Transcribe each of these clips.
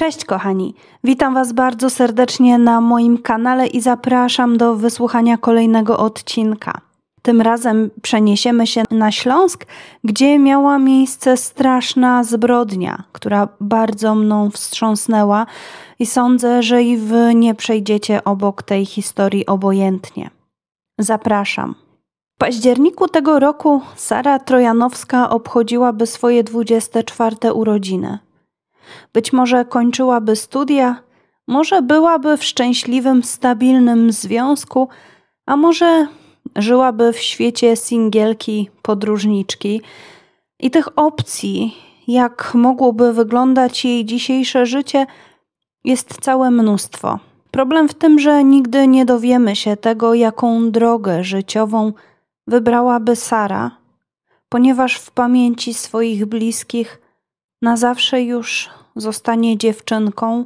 Cześć kochani, witam Was bardzo serdecznie na moim kanale i zapraszam do wysłuchania kolejnego odcinka. Tym razem przeniesiemy się na Śląsk, gdzie miała miejsce straszna zbrodnia, która bardzo mną wstrząsnęła i sądzę, że i Wy nie przejdziecie obok tej historii obojętnie. Zapraszam. W październiku tego roku Sara Trojanowska obchodziłaby swoje 24 urodziny. Być może kończyłaby studia, może byłaby w szczęśliwym, stabilnym związku, a może żyłaby w świecie singielki, podróżniczki. I tych opcji, jak mogłoby wyglądać jej dzisiejsze życie, jest całe mnóstwo. Problem w tym, że nigdy nie dowiemy się tego, jaką drogę życiową wybrałaby Sara, ponieważ w pamięci swoich bliskich na zawsze już zostanie dziewczynką,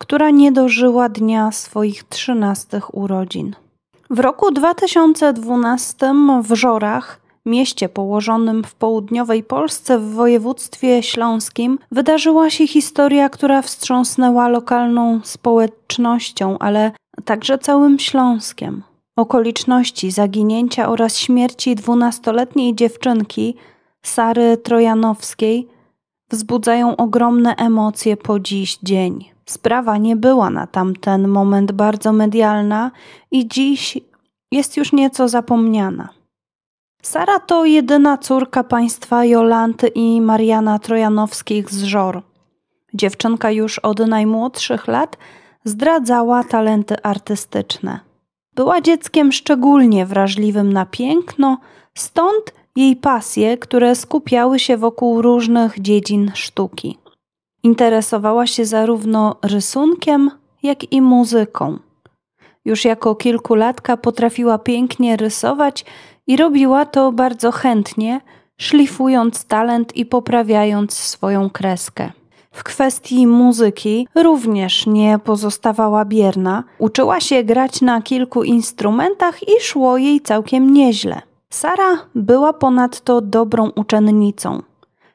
która nie dożyła dnia swoich trzynastych urodzin. W roku 2012 w Żorach, mieście położonym w południowej Polsce w województwie śląskim, wydarzyła się historia, która wstrząsnęła lokalną społecznością, ale także całym Śląskiem. Okoliczności zaginięcia oraz śmierci dwunastoletniej dziewczynki Sary Trojanowskiej wzbudzają ogromne emocje po dziś dzień. Sprawa nie była na tamten moment bardzo medialna i dziś jest już nieco zapomniana. Sara to jedyna córka państwa Jolanty i Mariana Trojanowskich z Żor. Dziewczynka już od najmłodszych lat zdradzała talenty artystyczne. Była dzieckiem szczególnie wrażliwym na piękno, stąd jej pasje, które skupiały się wokół różnych dziedzin sztuki. Interesowała się zarówno rysunkiem, jak i muzyką. Już jako kilkulatka potrafiła pięknie rysować i robiła to bardzo chętnie, szlifując talent i poprawiając swoją kreskę. W kwestii muzyki również nie pozostawała bierna. Uczyła się grać na kilku instrumentach i szło jej całkiem nieźle. Sara była ponadto dobrą uczennicą.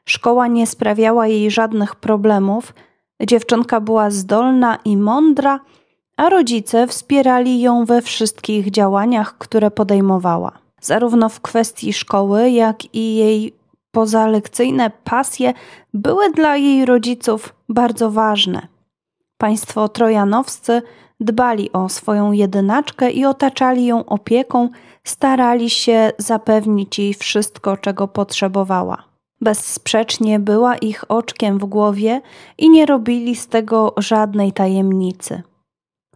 Szkoła nie sprawiała jej żadnych problemów, dziewczynka była zdolna i mądra, a rodzice wspierali ją we wszystkich działaniach, które podejmowała, zarówno w kwestii szkoły, jak i jej pozalekcyjne pasje były dla jej rodziców bardzo ważne. Państwo trojanowscy dbali o swoją jedynaczkę i otaczali ją opieką, starali się zapewnić jej wszystko, czego potrzebowała. Bezsprzecznie była ich oczkiem w głowie i nie robili z tego żadnej tajemnicy.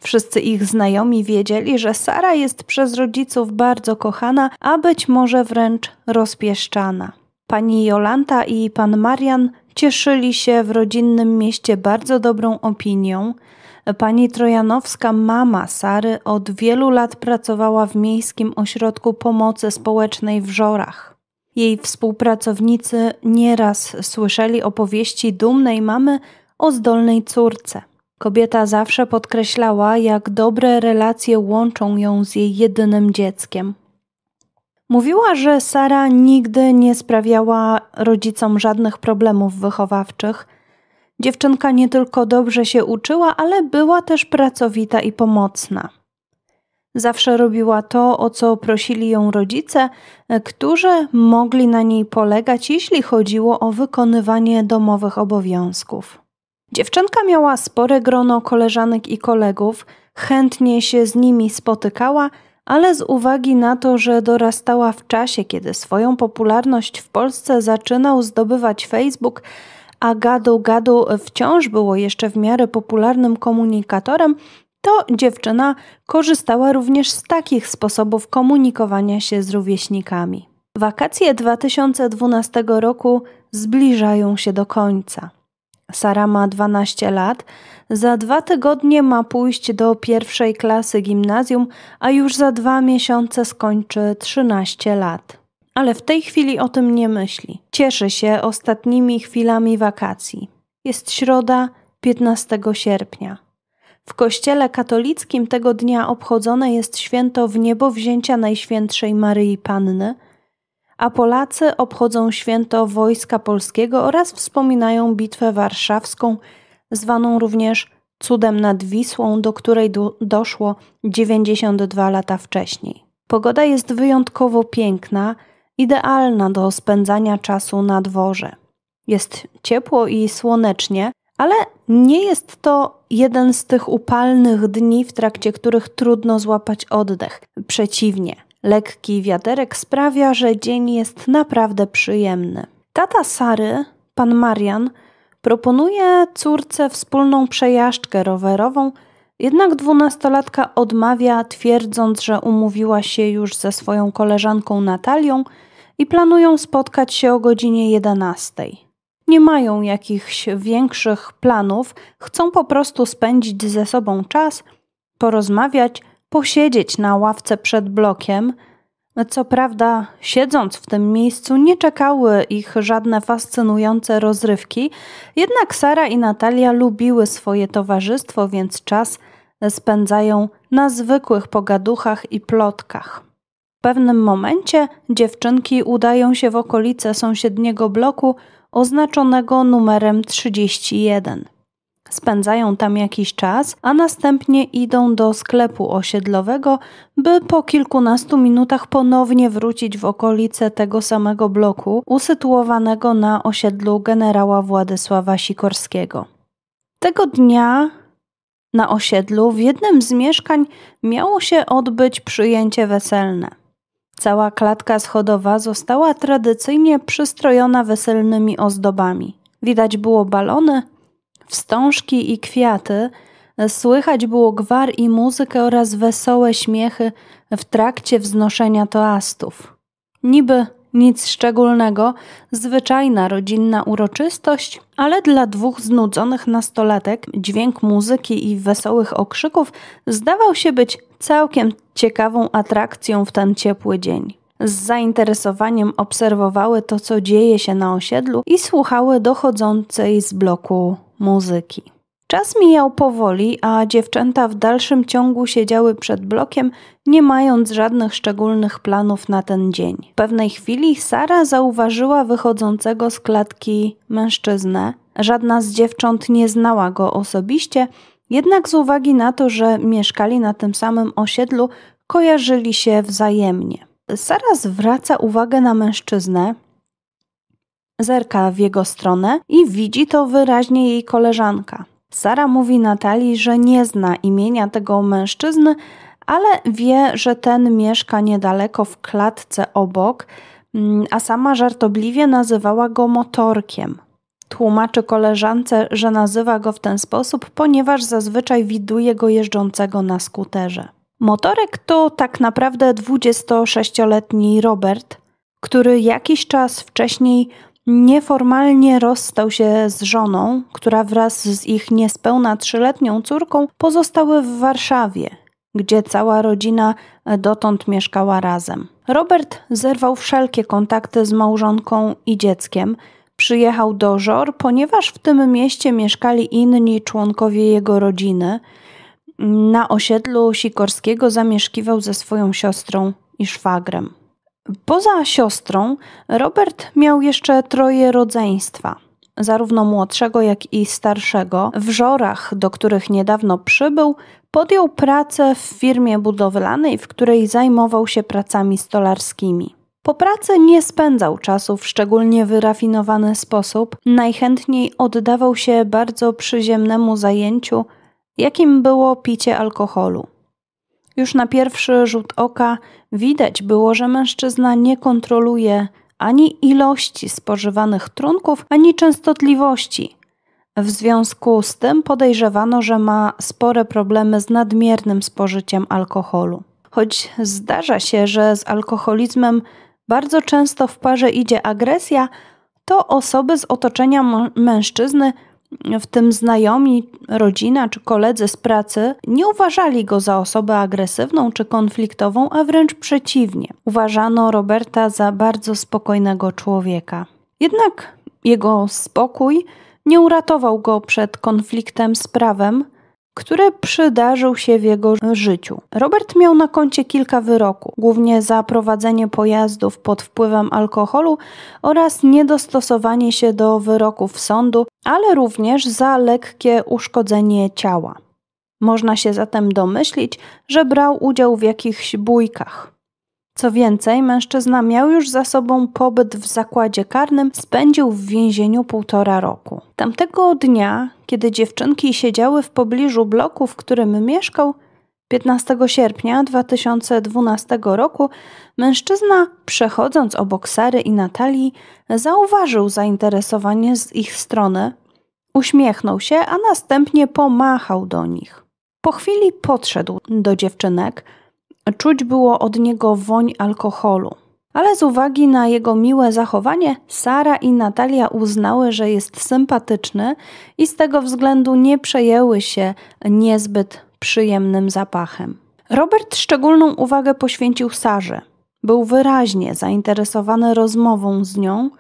Wszyscy ich znajomi wiedzieli, że Sara jest przez rodziców bardzo kochana, a być może wręcz rozpieszczana. Pani Jolanta i pan Marian cieszyli się w rodzinnym mieście bardzo dobrą opinią, Pani Trojanowska, mama Sary, od wielu lat pracowała w Miejskim Ośrodku Pomocy Społecznej w Żorach. Jej współpracownicy nieraz słyszeli opowieści dumnej mamy o zdolnej córce. Kobieta zawsze podkreślała, jak dobre relacje łączą ją z jej jedynym dzieckiem. Mówiła, że Sara nigdy nie sprawiała rodzicom żadnych problemów wychowawczych – Dziewczynka nie tylko dobrze się uczyła, ale była też pracowita i pomocna. Zawsze robiła to, o co prosili ją rodzice, którzy mogli na niej polegać, jeśli chodziło o wykonywanie domowych obowiązków. Dziewczynka miała spore grono koleżanek i kolegów, chętnie się z nimi spotykała, ale z uwagi na to, że dorastała w czasie, kiedy swoją popularność w Polsce zaczynał zdobywać Facebook, a gadu-gadu wciąż było jeszcze w miarę popularnym komunikatorem, to dziewczyna korzystała również z takich sposobów komunikowania się z rówieśnikami. Wakacje 2012 roku zbliżają się do końca. Sara ma 12 lat, za dwa tygodnie ma pójść do pierwszej klasy gimnazjum, a już za dwa miesiące skończy 13 lat ale w tej chwili o tym nie myśli. Cieszy się ostatnimi chwilami wakacji. Jest środa 15 sierpnia. W kościele katolickim tego dnia obchodzone jest święto w niebo wzięcia Najświętszej Maryi Panny, a Polacy obchodzą święto Wojska Polskiego oraz wspominają Bitwę Warszawską, zwaną również Cudem nad Wisłą, do której do, doszło 92 lata wcześniej. Pogoda jest wyjątkowo piękna – idealna do spędzania czasu na dworze. Jest ciepło i słonecznie, ale nie jest to jeden z tych upalnych dni, w trakcie których trudno złapać oddech. Przeciwnie, lekki wiaderek sprawia, że dzień jest naprawdę przyjemny. Tata Sary, pan Marian, proponuje córce wspólną przejażdżkę rowerową, jednak dwunastolatka odmawia, twierdząc, że umówiła się już ze swoją koleżanką Natalią i planują spotkać się o godzinie 11. Nie mają jakichś większych planów, chcą po prostu spędzić ze sobą czas, porozmawiać, posiedzieć na ławce przed blokiem. Co prawda, siedząc w tym miejscu, nie czekały ich żadne fascynujące rozrywki, jednak Sara i Natalia lubiły swoje towarzystwo, więc czas spędzają na zwykłych pogaduchach i plotkach pewnym momencie dziewczynki udają się w okolice sąsiedniego bloku oznaczonego numerem 31. Spędzają tam jakiś czas, a następnie idą do sklepu osiedlowego, by po kilkunastu minutach ponownie wrócić w okolice tego samego bloku, usytuowanego na osiedlu generała Władysława Sikorskiego. Tego dnia na osiedlu w jednym z mieszkań miało się odbyć przyjęcie weselne. Cała klatka schodowa została tradycyjnie przystrojona weselnymi ozdobami. Widać było balony, wstążki i kwiaty, słychać było gwar i muzykę oraz wesołe śmiechy w trakcie wznoszenia toastów. Niby nic szczególnego, zwyczajna rodzinna uroczystość, ale dla dwóch znudzonych nastolatek dźwięk muzyki i wesołych okrzyków zdawał się być całkiem ciekawą atrakcją w ten ciepły dzień. Z zainteresowaniem obserwowały to, co dzieje się na osiedlu i słuchały dochodzącej z bloku muzyki. Czas mijał powoli, a dziewczęta w dalszym ciągu siedziały przed blokiem, nie mając żadnych szczególnych planów na ten dzień. W pewnej chwili Sara zauważyła wychodzącego z klatki mężczyznę. Żadna z dziewcząt nie znała go osobiście, jednak z uwagi na to, że mieszkali na tym samym osiedlu, kojarzyli się wzajemnie. Sara zwraca uwagę na mężczyznę, zerka w jego stronę i widzi to wyraźnie jej koleżanka. Sara mówi Natalii, że nie zna imienia tego mężczyzny, ale wie, że ten mieszka niedaleko w klatce obok, mm, a sama żartobliwie nazywała go motorkiem. Tłumaczy koleżance, że nazywa go w ten sposób, ponieważ zazwyczaj widuje go jeżdżącego na skuterze. Motorek to tak naprawdę 26-letni Robert, który jakiś czas wcześniej Nieformalnie rozstał się z żoną, która wraz z ich niespełna trzyletnią córką pozostały w Warszawie, gdzie cała rodzina dotąd mieszkała razem. Robert zerwał wszelkie kontakty z małżonką i dzieckiem. Przyjechał do Żor, ponieważ w tym mieście mieszkali inni członkowie jego rodziny. Na osiedlu Sikorskiego zamieszkiwał ze swoją siostrą i szwagrem. Poza siostrą, Robert miał jeszcze troje rodzeństwa, zarówno młodszego, jak i starszego. W Żorach, do których niedawno przybył, podjął pracę w firmie budowlanej, w której zajmował się pracami stolarskimi. Po pracy nie spędzał czasu w szczególnie wyrafinowany sposób, najchętniej oddawał się bardzo przyziemnemu zajęciu, jakim było picie alkoholu. Już na pierwszy rzut oka widać było, że mężczyzna nie kontroluje ani ilości spożywanych trunków, ani częstotliwości. W związku z tym podejrzewano, że ma spore problemy z nadmiernym spożyciem alkoholu. Choć zdarza się, że z alkoholizmem bardzo często w parze idzie agresja, to osoby z otoczenia mężczyzny w tym znajomi, rodzina czy koledzy z pracy nie uważali go za osobę agresywną czy konfliktową, a wręcz przeciwnie. Uważano Roberta za bardzo spokojnego człowieka. Jednak jego spokój nie uratował go przed konfliktem z prawem, które przydarzył się w jego życiu. Robert miał na koncie kilka wyroków, głównie za prowadzenie pojazdów pod wpływem alkoholu oraz niedostosowanie się do wyroków sądu, ale również za lekkie uszkodzenie ciała. Można się zatem domyślić, że brał udział w jakichś bójkach. Co więcej, mężczyzna miał już za sobą pobyt w zakładzie karnym, spędził w więzieniu półtora roku. Tamtego dnia, kiedy dziewczynki siedziały w pobliżu bloku, w którym mieszkał, 15 sierpnia 2012 roku mężczyzna, przechodząc obok Sary i Natalii, zauważył zainteresowanie z ich strony, uśmiechnął się, a następnie pomachał do nich. Po chwili podszedł do dziewczynek, Czuć było od niego woń alkoholu. Ale z uwagi na jego miłe zachowanie, Sara i Natalia uznały, że jest sympatyczny i z tego względu nie przejęły się niezbyt przyjemnym zapachem. Robert szczególną uwagę poświęcił Sarze. Był wyraźnie zainteresowany rozmową z nią,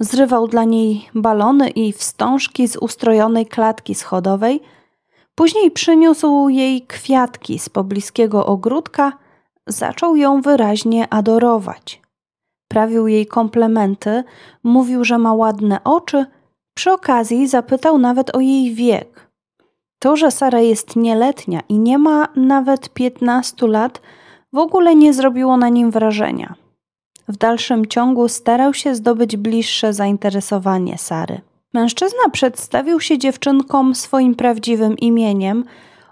zrywał dla niej balony i wstążki z ustrojonej klatki schodowej – Później przyniósł jej kwiatki z pobliskiego ogródka, zaczął ją wyraźnie adorować. Prawił jej komplementy, mówił, że ma ładne oczy, przy okazji zapytał nawet o jej wiek. To, że Sara jest nieletnia i nie ma nawet 15 lat, w ogóle nie zrobiło na nim wrażenia. W dalszym ciągu starał się zdobyć bliższe zainteresowanie Sary. Mężczyzna przedstawił się dziewczynkom swoim prawdziwym imieniem,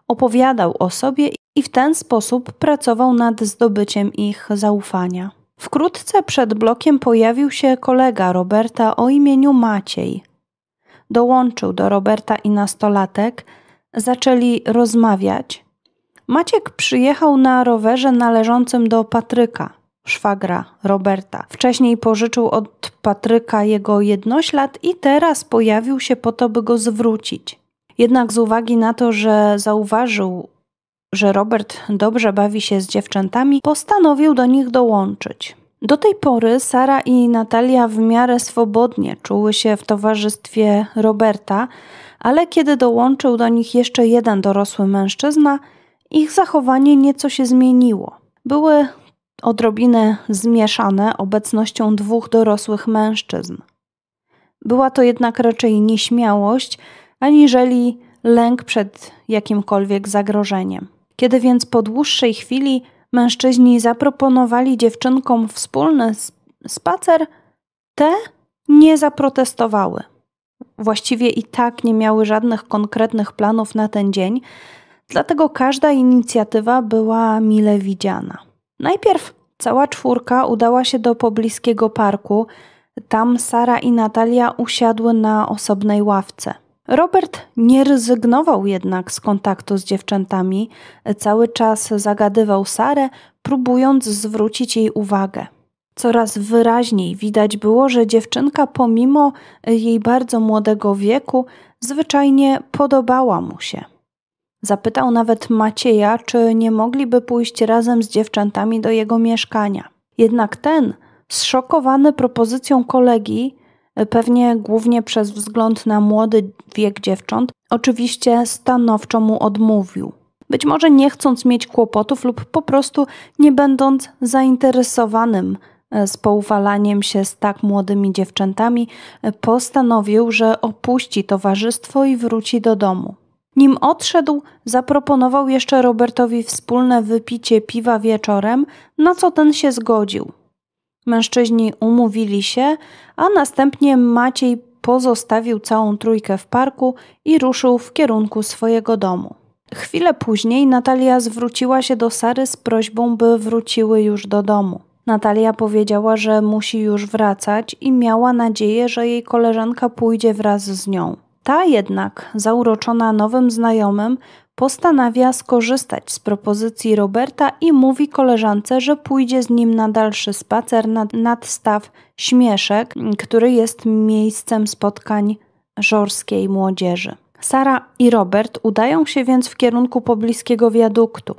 opowiadał o sobie i w ten sposób pracował nad zdobyciem ich zaufania. Wkrótce przed blokiem pojawił się kolega Roberta o imieniu Maciej. Dołączył do Roberta i nastolatek, zaczęli rozmawiać. Maciek przyjechał na rowerze należącym do Patryka szwagra Roberta. Wcześniej pożyczył od Patryka jego jednoślad i teraz pojawił się po to, by go zwrócić. Jednak z uwagi na to, że zauważył, że Robert dobrze bawi się z dziewczętami, postanowił do nich dołączyć. Do tej pory Sara i Natalia w miarę swobodnie czuły się w towarzystwie Roberta, ale kiedy dołączył do nich jeszcze jeden dorosły mężczyzna, ich zachowanie nieco się zmieniło. Były odrobinę zmieszane obecnością dwóch dorosłych mężczyzn. Była to jednak raczej nieśmiałość, aniżeli lęk przed jakimkolwiek zagrożeniem. Kiedy więc po dłuższej chwili mężczyźni zaproponowali dziewczynkom wspólny spacer, te nie zaprotestowały. Właściwie i tak nie miały żadnych konkretnych planów na ten dzień, dlatego każda inicjatywa była mile widziana. Najpierw cała czwórka udała się do pobliskiego parku. Tam Sara i Natalia usiadły na osobnej ławce. Robert nie rezygnował jednak z kontaktu z dziewczętami, cały czas zagadywał Sarę, próbując zwrócić jej uwagę. Coraz wyraźniej widać było, że dziewczynka, pomimo jej bardzo młodego wieku, zwyczajnie podobała mu się. Zapytał nawet Macieja, czy nie mogliby pójść razem z dziewczętami do jego mieszkania. Jednak ten, zszokowany propozycją kolegi, pewnie głównie przez wzgląd na młody wiek dziewcząt, oczywiście stanowczo mu odmówił. Być może nie chcąc mieć kłopotów lub po prostu nie będąc zainteresowanym spoufalaniem e, się z tak młodymi dziewczętami, e, postanowił, że opuści towarzystwo i wróci do domu. Nim odszedł, zaproponował jeszcze Robertowi wspólne wypicie piwa wieczorem, na co ten się zgodził. Mężczyźni umówili się, a następnie Maciej pozostawił całą trójkę w parku i ruszył w kierunku swojego domu. Chwilę później Natalia zwróciła się do Sary z prośbą, by wróciły już do domu. Natalia powiedziała, że musi już wracać i miała nadzieję, że jej koleżanka pójdzie wraz z nią. Ta jednak, zauroczona nowym znajomym, postanawia skorzystać z propozycji Roberta i mówi koleżance, że pójdzie z nim na dalszy spacer nad, nad staw Śmieszek, który jest miejscem spotkań żorskiej młodzieży. Sara i Robert udają się więc w kierunku pobliskiego wiaduktu.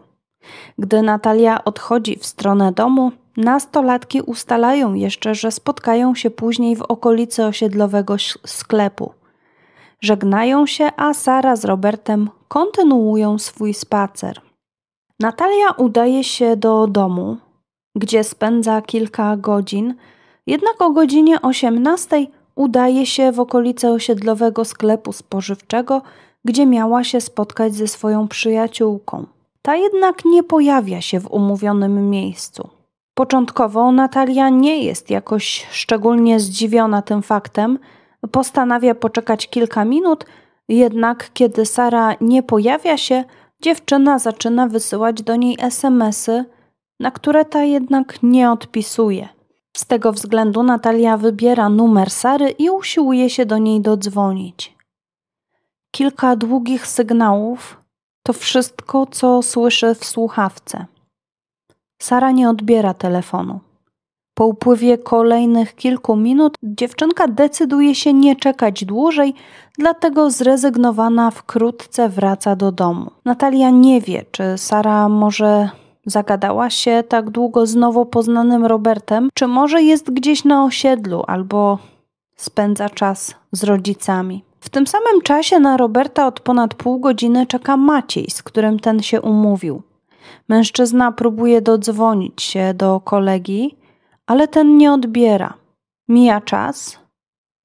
Gdy Natalia odchodzi w stronę domu, nastolatki ustalają jeszcze, że spotkają się później w okolicy osiedlowego sklepu. Żegnają się, a Sara z Robertem kontynuują swój spacer. Natalia udaje się do domu, gdzie spędza kilka godzin, jednak o godzinie 18 udaje się w okolice osiedlowego sklepu spożywczego, gdzie miała się spotkać ze swoją przyjaciółką. Ta jednak nie pojawia się w umówionym miejscu. Początkowo Natalia nie jest jakoś szczególnie zdziwiona tym faktem, Postanawia poczekać kilka minut, jednak kiedy Sara nie pojawia się, dziewczyna zaczyna wysyłać do niej SMSy, na które ta jednak nie odpisuje. Z tego względu Natalia wybiera numer Sary i usiłuje się do niej dodzwonić. Kilka długich sygnałów to wszystko, co słyszy w słuchawce. Sara nie odbiera telefonu. Po upływie kolejnych kilku minut dziewczynka decyduje się nie czekać dłużej, dlatego zrezygnowana wkrótce wraca do domu. Natalia nie wie, czy Sara może zagadała się tak długo z nowo poznanym Robertem, czy może jest gdzieś na osiedlu albo spędza czas z rodzicami. W tym samym czasie na Roberta od ponad pół godziny czeka Maciej, z którym ten się umówił. Mężczyzna próbuje dodzwonić się do kolegi, ale ten nie odbiera. Mija czas.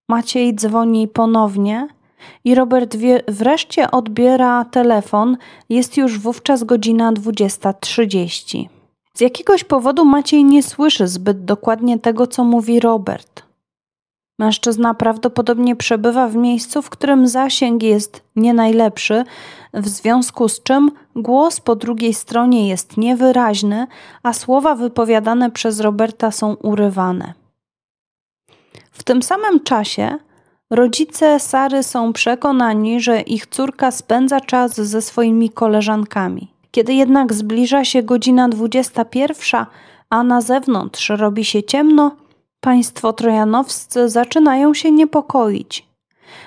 Maciej dzwoni ponownie i Robert wreszcie odbiera telefon. Jest już wówczas godzina 20.30. Z jakiegoś powodu Maciej nie słyszy zbyt dokładnie tego, co mówi Robert. Mężczyzna prawdopodobnie przebywa w miejscu, w którym zasięg jest nie najlepszy, w związku z czym głos po drugiej stronie jest niewyraźny, a słowa wypowiadane przez Roberta są urywane. W tym samym czasie rodzice Sary są przekonani, że ich córka spędza czas ze swoimi koleżankami. Kiedy jednak zbliża się godzina 21, a na zewnątrz robi się ciemno, państwo trojanowscy zaczynają się niepokoić.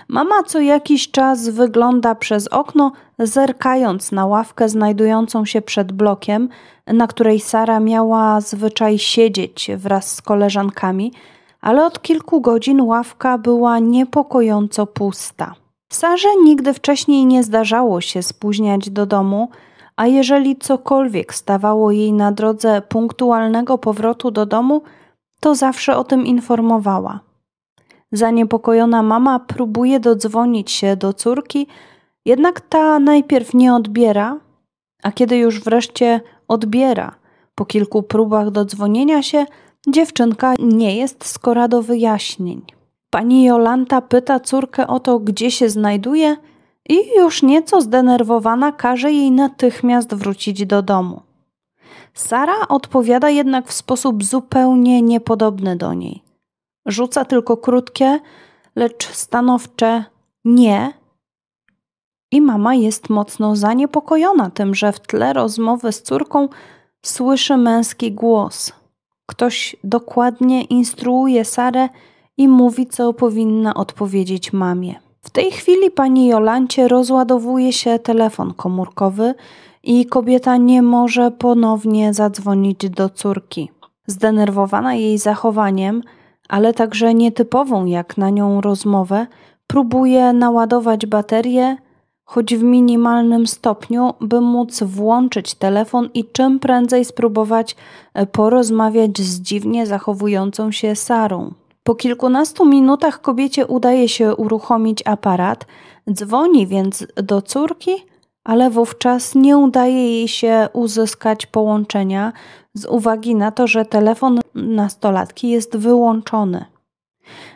Mama co jakiś czas wygląda przez okno, zerkając na ławkę znajdującą się przed blokiem, na której Sara miała zwyczaj siedzieć wraz z koleżankami, ale od kilku godzin ławka była niepokojąco pusta. Sarze nigdy wcześniej nie zdarzało się spóźniać do domu, a jeżeli cokolwiek stawało jej na drodze punktualnego powrotu do domu, to zawsze o tym informowała. Zaniepokojona mama próbuje dodzwonić się do córki, jednak ta najpierw nie odbiera, a kiedy już wreszcie odbiera, po kilku próbach dodzwonienia się, dziewczynka nie jest skora do wyjaśnień. Pani Jolanta pyta córkę o to, gdzie się znajduje, i już nieco zdenerwowana każe jej natychmiast wrócić do domu. Sara odpowiada jednak w sposób zupełnie niepodobny do niej. Rzuca tylko krótkie, lecz stanowcze nie. I mama jest mocno zaniepokojona tym, że w tle rozmowy z córką słyszy męski głos. Ktoś dokładnie instruuje Sarę i mówi, co powinna odpowiedzieć mamie. W tej chwili pani Jolancie rozładowuje się telefon komórkowy i kobieta nie może ponownie zadzwonić do córki. Zdenerwowana jej zachowaniem, ale także nietypową jak na nią rozmowę, próbuje naładować baterię, choć w minimalnym stopniu, by móc włączyć telefon i czym prędzej spróbować e, porozmawiać z dziwnie zachowującą się Sarą. Po kilkunastu minutach kobiecie udaje się uruchomić aparat, dzwoni więc do córki, ale wówczas nie udaje jej się uzyskać połączenia, z uwagi na to, że telefon nastolatki jest wyłączony.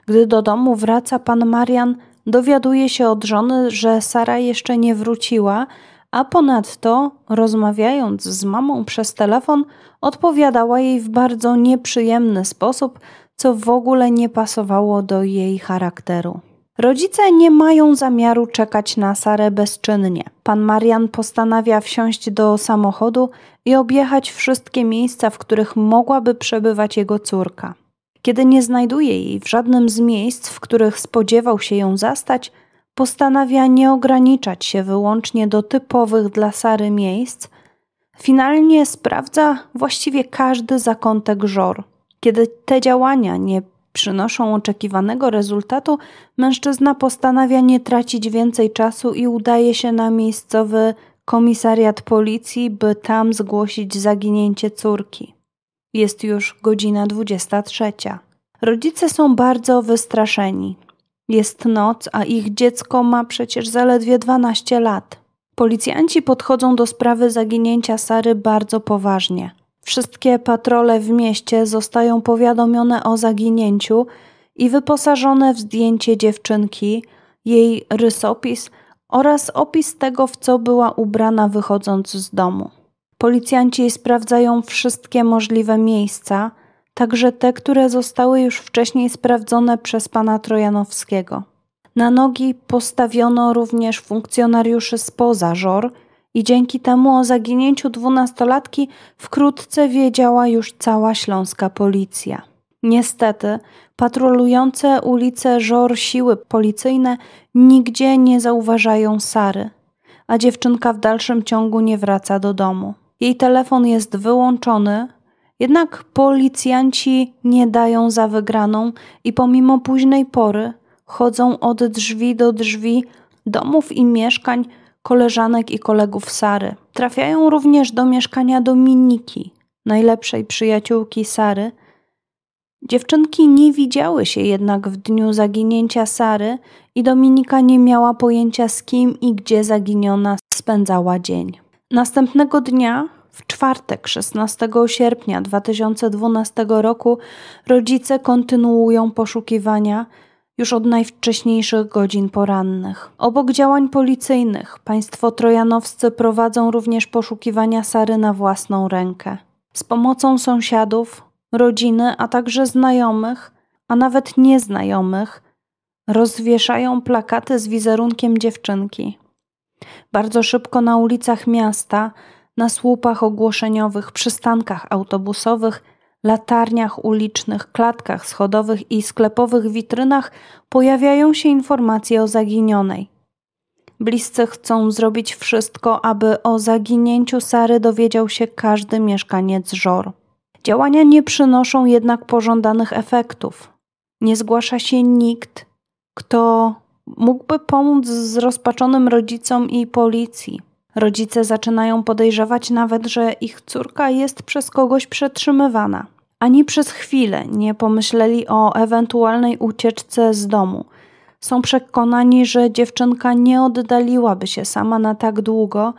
Gdy do domu wraca pan Marian, dowiaduje się od żony, że Sara jeszcze nie wróciła, a ponadto, rozmawiając z mamą przez telefon, odpowiadała jej w bardzo nieprzyjemny sposób, co w ogóle nie pasowało do jej charakteru. Rodzice nie mają zamiaru czekać na Sarę bezczynnie. Pan Marian postanawia wsiąść do samochodu i objechać wszystkie miejsca, w których mogłaby przebywać jego córka. Kiedy nie znajduje jej w żadnym z miejsc, w których spodziewał się ją zastać, postanawia nie ograniczać się wyłącznie do typowych dla Sary miejsc. Finalnie sprawdza właściwie każdy zakątek żor. Kiedy te działania nie przynoszą oczekiwanego rezultatu, mężczyzna postanawia nie tracić więcej czasu i udaje się na miejscowy komisariat policji, by tam zgłosić zaginięcie córki. Jest już godzina 23. Rodzice są bardzo wystraszeni. Jest noc, a ich dziecko ma przecież zaledwie 12 lat. Policjanci podchodzą do sprawy zaginięcia Sary bardzo poważnie. Wszystkie patrole w mieście zostają powiadomione o zaginięciu i wyposażone w zdjęcie dziewczynki, jej rysopis oraz opis tego, w co była ubrana wychodząc z domu. Policjanci sprawdzają wszystkie możliwe miejsca, także te, które zostały już wcześniej sprawdzone przez pana Trojanowskiego. Na nogi postawiono również funkcjonariuszy spoza żor, i dzięki temu o zaginięciu dwunastolatki wkrótce wiedziała już cała śląska policja. Niestety, patrolujące ulice Żor siły policyjne nigdzie nie zauważają Sary, a dziewczynka w dalszym ciągu nie wraca do domu. Jej telefon jest wyłączony, jednak policjanci nie dają za wygraną i pomimo późnej pory chodzą od drzwi do drzwi domów i mieszkań, koleżanek i kolegów Sary. Trafiają również do mieszkania Dominiki, najlepszej przyjaciółki Sary. Dziewczynki nie widziały się jednak w dniu zaginięcia Sary i Dominika nie miała pojęcia z kim i gdzie zaginiona spędzała dzień. Następnego dnia, w czwartek 16 sierpnia 2012 roku, rodzice kontynuują poszukiwania już od najwcześniejszych godzin porannych. Obok działań policyjnych państwo trojanowscy prowadzą również poszukiwania Sary na własną rękę. Z pomocą sąsiadów, rodziny, a także znajomych, a nawet nieznajomych, rozwieszają plakaty z wizerunkiem dziewczynki. Bardzo szybko na ulicach miasta, na słupach ogłoszeniowych, przystankach autobusowych – latarniach ulicznych, klatkach schodowych i sklepowych witrynach pojawiają się informacje o zaginionej. Bliscy chcą zrobić wszystko, aby o zaginięciu Sary dowiedział się każdy mieszkaniec Żor. Działania nie przynoszą jednak pożądanych efektów. Nie zgłasza się nikt, kto mógłby pomóc z rodzicom i policji. Rodzice zaczynają podejrzewać nawet, że ich córka jest przez kogoś przetrzymywana. Ani przez chwilę nie pomyśleli o ewentualnej ucieczce z domu. Są przekonani, że dziewczynka nie oddaliłaby się sama na tak długo,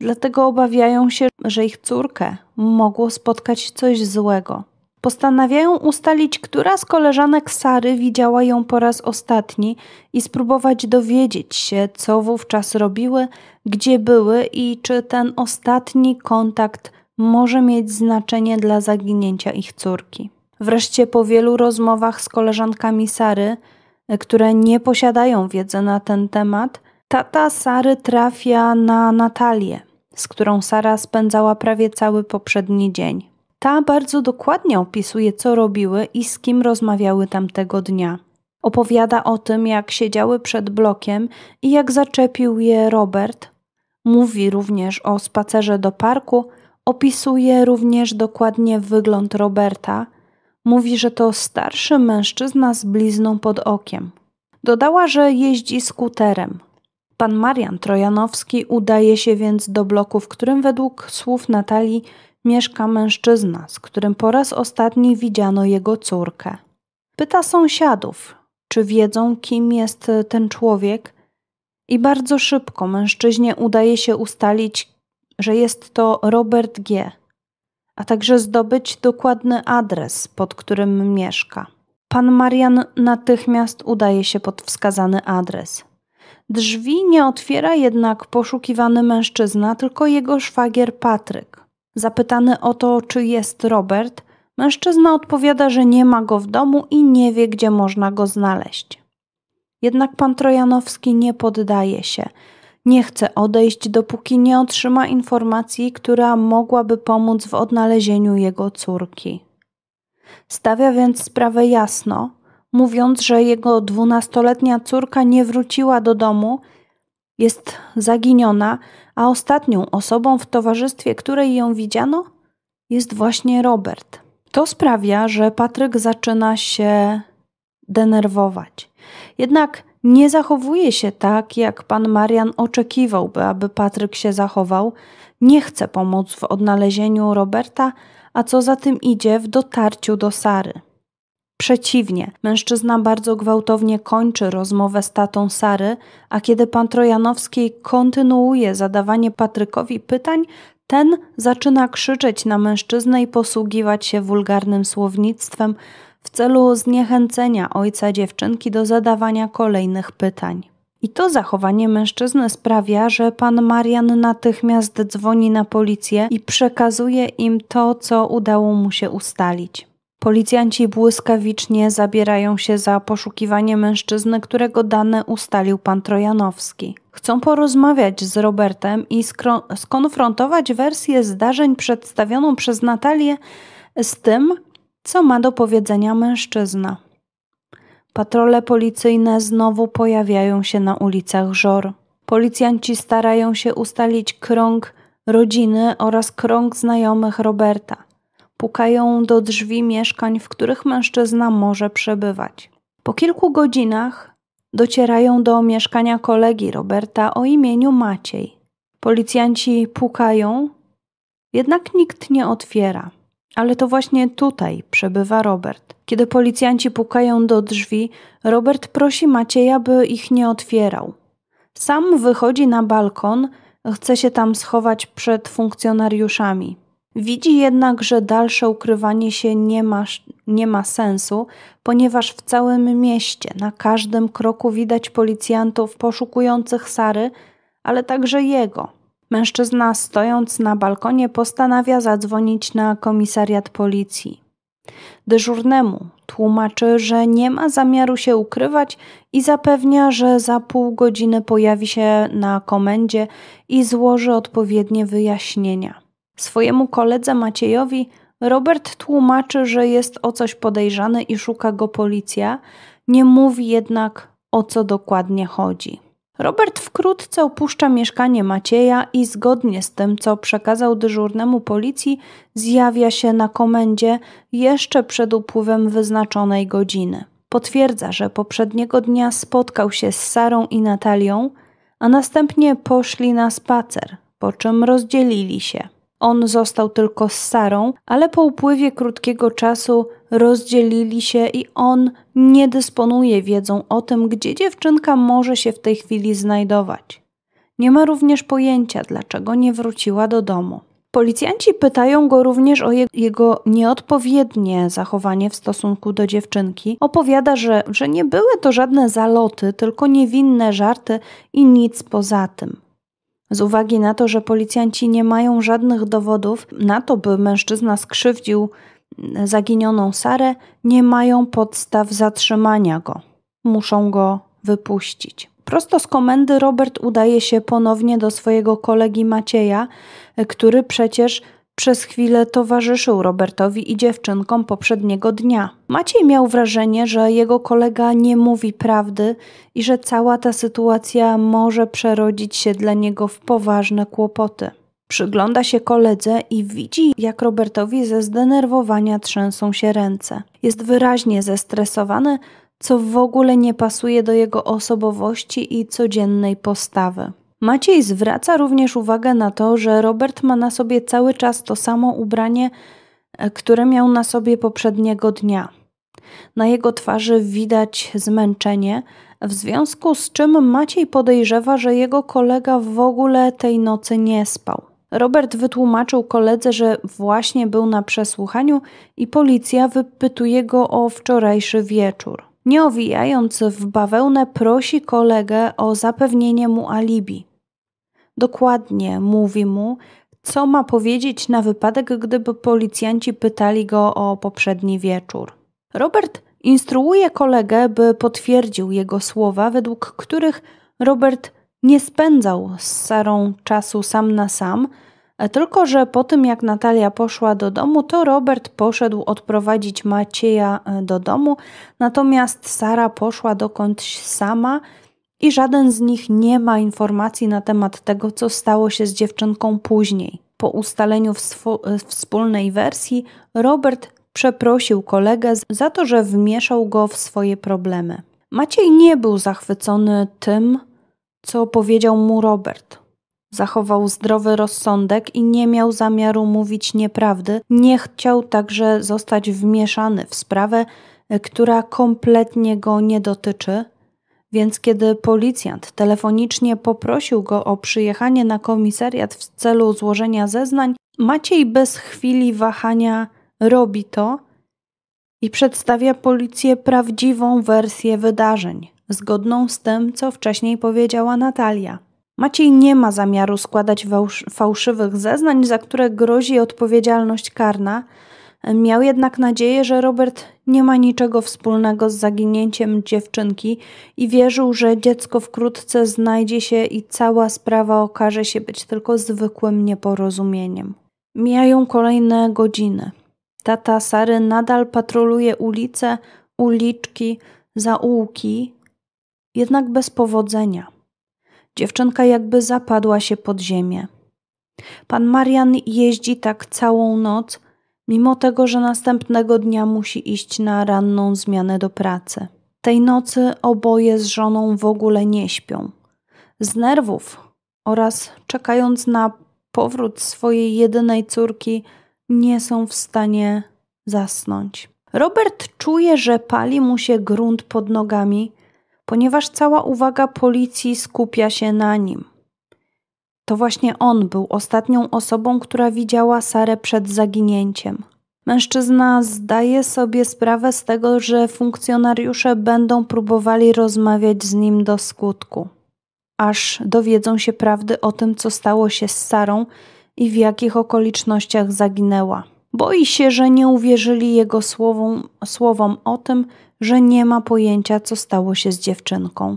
dlatego obawiają się, że ich córkę mogło spotkać coś złego. Postanawiają ustalić, która z koleżanek Sary widziała ją po raz ostatni i spróbować dowiedzieć się, co wówczas robiły, gdzie były i czy ten ostatni kontakt może mieć znaczenie dla zaginięcia ich córki. Wreszcie po wielu rozmowach z koleżankami Sary, które nie posiadają wiedzy na ten temat, tata Sary trafia na Natalię, z którą Sara spędzała prawie cały poprzedni dzień. Ta bardzo dokładnie opisuje, co robiły i z kim rozmawiały tamtego dnia. Opowiada o tym, jak siedziały przed blokiem i jak zaczepił je Robert. Mówi również o spacerze do parku, opisuje również dokładnie wygląd Roberta. Mówi, że to starszy mężczyzna z blizną pod okiem. Dodała, że jeździ skuterem. Pan Marian Trojanowski udaje się więc do bloku, w którym według słów Natalii mieszka mężczyzna, z którym po raz ostatni widziano jego córkę. Pyta sąsiadów, czy wiedzą, kim jest ten człowiek, i bardzo szybko mężczyźnie udaje się ustalić, że jest to Robert G., a także zdobyć dokładny adres, pod którym mieszka. Pan Marian natychmiast udaje się pod wskazany adres. Drzwi nie otwiera jednak poszukiwany mężczyzna, tylko jego szwagier Patryk, Zapytany o to, czy jest Robert, mężczyzna odpowiada, że nie ma go w domu i nie wie, gdzie można go znaleźć. Jednak pan Trojanowski nie poddaje się. Nie chce odejść, dopóki nie otrzyma informacji, która mogłaby pomóc w odnalezieniu jego córki. Stawia więc sprawę jasno, mówiąc, że jego dwunastoletnia córka nie wróciła do domu, jest zaginiona, a ostatnią osobą w towarzystwie której ją widziano jest właśnie Robert. To sprawia, że Patryk zaczyna się denerwować. Jednak nie zachowuje się tak, jak pan Marian oczekiwałby, aby Patryk się zachował. Nie chce pomóc w odnalezieniu Roberta, a co za tym idzie, w dotarciu do Sary. Przeciwnie, mężczyzna bardzo gwałtownie kończy rozmowę z tatą Sary, a kiedy pan Trojanowski kontynuuje zadawanie Patrykowi pytań, ten zaczyna krzyczeć na mężczyznę i posługiwać się wulgarnym słownictwem w celu zniechęcenia ojca dziewczynki do zadawania kolejnych pytań. I to zachowanie mężczyzny sprawia, że pan Marian natychmiast dzwoni na policję i przekazuje im to, co udało mu się ustalić. Policjanci błyskawicznie zabierają się za poszukiwanie mężczyzny, którego dane ustalił pan Trojanowski. Chcą porozmawiać z Robertem i skonfrontować wersję zdarzeń przedstawioną przez Natalię z tym, co ma do powiedzenia mężczyzna. Patrole policyjne znowu pojawiają się na ulicach Żor. Policjanci starają się ustalić krąg rodziny oraz krąg znajomych Roberta pukają do drzwi mieszkań, w których mężczyzna może przebywać. Po kilku godzinach docierają do mieszkania kolegi Roberta o imieniu Maciej. Policjanci pukają, jednak nikt nie otwiera. Ale to właśnie tutaj przebywa Robert. Kiedy policjanci pukają do drzwi, Robert prosi Macieja, by ich nie otwierał. Sam wychodzi na balkon, chce się tam schować przed funkcjonariuszami. Widzi jednak, że dalsze ukrywanie się nie ma, nie ma sensu, ponieważ w całym mieście na każdym kroku widać policjantów poszukujących Sary, ale także jego. Mężczyzna stojąc na balkonie postanawia zadzwonić na komisariat policji. Dyżurnemu tłumaczy, że nie ma zamiaru się ukrywać i zapewnia, że za pół godziny pojawi się na komendzie i złoży odpowiednie wyjaśnienia. Swojemu koledze Maciejowi Robert tłumaczy, że jest o coś podejrzany i szuka go policja, nie mówi jednak o co dokładnie chodzi. Robert wkrótce opuszcza mieszkanie Macieja i zgodnie z tym, co przekazał dyżurnemu policji, zjawia się na komendzie jeszcze przed upływem wyznaczonej godziny. Potwierdza, że poprzedniego dnia spotkał się z Sarą i Natalią, a następnie poszli na spacer, po czym rozdzielili się. On został tylko z Sarą, ale po upływie krótkiego czasu rozdzielili się i on nie dysponuje wiedzą o tym, gdzie dziewczynka może się w tej chwili znajdować. Nie ma również pojęcia, dlaczego nie wróciła do domu. Policjanci pytają go również o jego nieodpowiednie zachowanie w stosunku do dziewczynki. Opowiada, że, że nie były to żadne zaloty, tylko niewinne żarty i nic poza tym. Z uwagi na to, że policjanci nie mają żadnych dowodów na to, by mężczyzna skrzywdził mm, zaginioną Sarę, nie mają podstaw zatrzymania go. Muszą go wypuścić. Prosto z komendy Robert udaje się ponownie do swojego kolegi Macieja, y, który przecież przez chwilę towarzyszył Robertowi i dziewczynkom poprzedniego dnia. Maciej miał wrażenie, że jego kolega nie mówi prawdy i że cała ta sytuacja może przerodzić się dla niego w poważne kłopoty. Przygląda się koledze i widzi, jak Robertowi ze zdenerwowania trzęsą się ręce. Jest wyraźnie zestresowany, co w ogóle nie pasuje do jego osobowości i codziennej postawy. Maciej zwraca również uwagę na to, że Robert ma na sobie cały czas to samo ubranie, e, które miał na sobie poprzedniego dnia. Na jego twarzy widać zmęczenie, w związku z czym Maciej podejrzewa, że jego kolega w ogóle tej nocy nie spał. Robert wytłumaczył koledze, że właśnie był na przesłuchaniu i policja wypytuje go o wczorajszy wieczór. Nie owijając w bawełnę, prosi kolegę o zapewnienie mu alibi dokładnie mówi mu, co ma powiedzieć na wypadek, gdyby policjanci pytali go o poprzedni wieczór. Robert instruuje kolegę, by potwierdził jego słowa, według których Robert nie spędzał z Sarą czasu sam na sam, tylko że po tym jak Natalia poszła do domu, to Robert poszedł odprowadzić Macieja e, do domu, natomiast Sara poszła dokądś sama i żaden z nich nie ma informacji na temat tego, co stało się z dziewczynką później. Po ustaleniu wspólnej wersji, Robert przeprosił kolegę za to, że wmieszał go w swoje problemy. Maciej nie był zachwycony tym, co powiedział mu Robert. Zachował zdrowy rozsądek i nie miał zamiaru mówić nieprawdy. Nie chciał także zostać wmieszany w sprawę, y, która kompletnie go nie dotyczy, więc kiedy policjant telefonicznie poprosił go o przyjechanie na komisariat w celu złożenia zeznań, Maciej bez chwili wahania robi to i przedstawia policję prawdziwą wersję wydarzeń, zgodną z tym, co wcześniej powiedziała Natalia. Maciej nie ma zamiaru składać fałszywych zeznań, za które grozi odpowiedzialność karna, Miał jednak nadzieję, że Robert nie ma niczego wspólnego z zaginięciem dziewczynki i wierzył, że dziecko wkrótce znajdzie się i cała sprawa okaże się być tylko zwykłym nieporozumieniem. Mijają kolejne godziny. Tata Sary nadal patroluje ulice, uliczki, zaułki, jednak bez powodzenia. Dziewczynka jakby zapadła się pod ziemię. Pan Marian jeździ tak całą noc, mimo tego, że następnego dnia musi iść na ranną zmianę do pracy. Tej nocy oboje z żoną w ogóle nie śpią. Z nerwów oraz czekając na powrót swojej jedynej córki, nie są w stanie zasnąć. Robert czuje, że pali mu się grunt pod nogami, ponieważ cała uwaga policji skupia się na nim. To właśnie on był ostatnią osobą, która widziała Sarę przed zaginięciem. Mężczyzna zdaje sobie sprawę z tego, że funkcjonariusze będą próbowali rozmawiać z nim do skutku, aż dowiedzą się prawdy o tym, co stało się z Sarą i w jakich okolicznościach zaginęła. Boi się, że nie uwierzyli jego słowom, słowom o tym, że nie ma pojęcia, co stało się z dziewczynką.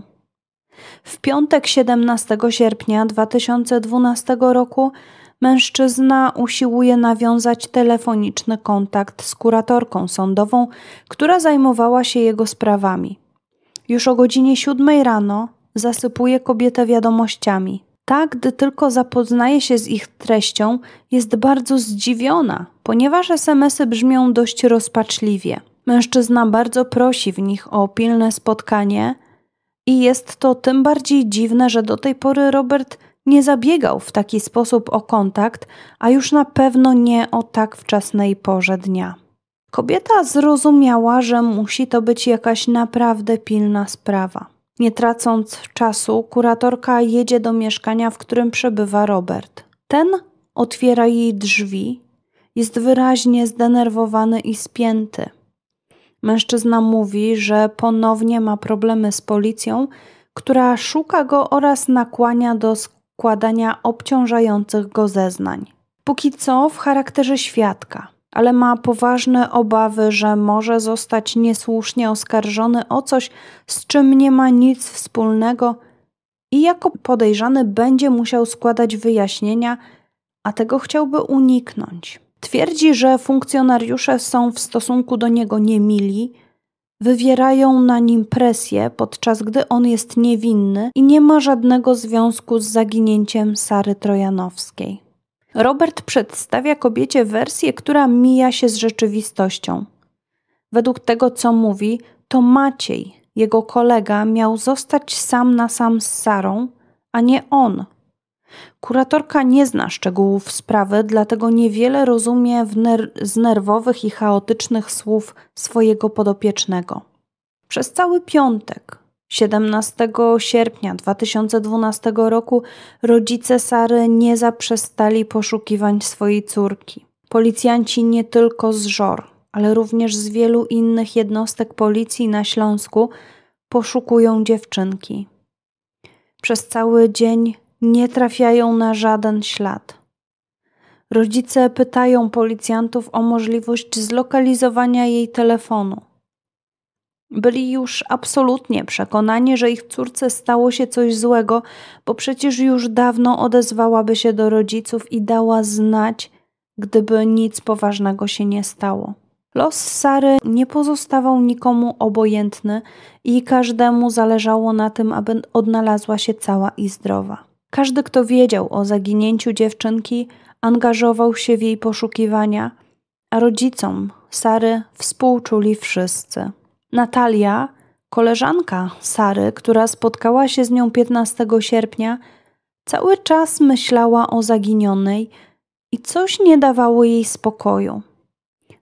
W piątek 17 sierpnia 2012 roku mężczyzna usiłuje nawiązać telefoniczny kontakt z kuratorką sądową, która zajmowała się jego sprawami. Już o godzinie 7 rano zasypuje kobietę wiadomościami. Tak, gdy tylko zapoznaje się z ich treścią, jest bardzo zdziwiona, ponieważ SMSy brzmią dość rozpaczliwie. Mężczyzna bardzo prosi w nich o pilne spotkanie, i jest to tym bardziej dziwne, że do tej pory Robert nie zabiegał w taki sposób o kontakt, a już na pewno nie o tak wczesnej porze dnia. Kobieta zrozumiała, że musi to być jakaś naprawdę pilna sprawa. Nie tracąc czasu, kuratorka jedzie do mieszkania, w którym przebywa Robert. Ten otwiera jej drzwi, jest wyraźnie zdenerwowany i spięty. Mężczyzna mówi, że ponownie ma problemy z policją, która szuka go oraz nakłania do składania obciążających go zeznań. Póki co w charakterze świadka, ale ma poważne obawy, że może zostać niesłusznie oskarżony o coś, z czym nie ma nic wspólnego i jako podejrzany będzie musiał składać wyjaśnienia, a tego chciałby uniknąć. Twierdzi, że funkcjonariusze są w stosunku do niego niemili, wywierają na nim presję, podczas gdy on jest niewinny i nie ma żadnego związku z zaginięciem Sary Trojanowskiej. Robert przedstawia kobiecie wersję, która mija się z rzeczywistością. Według tego, co mówi, to Maciej, jego kolega, miał zostać sam na sam z Sarą, a nie on, Kuratorka nie zna szczegółów sprawy, dlatego niewiele rozumie ner z nerwowych i chaotycznych słów swojego podopiecznego. Przez cały piątek, 17 sierpnia 2012 roku, rodzice Sary nie zaprzestali poszukiwań swojej córki. Policjanci nie tylko z Żor, ale również z wielu innych jednostek policji na Śląsku poszukują dziewczynki. Przez cały dzień nie trafiają na żaden ślad. Rodzice pytają policjantów o możliwość zlokalizowania jej telefonu. Byli już absolutnie przekonani, że ich córce stało się coś złego, bo przecież już dawno odezwałaby się do rodziców i dała znać, gdyby nic poważnego się nie stało. Los Sary nie pozostawał nikomu obojętny i każdemu zależało na tym, aby odnalazła się cała i zdrowa. Każdy, kto wiedział o zaginięciu dziewczynki, angażował się w jej poszukiwania, a rodzicom Sary współczuli wszyscy. Natalia, koleżanka Sary, która spotkała się z nią 15 sierpnia, cały czas myślała o zaginionej i coś nie dawało jej spokoju.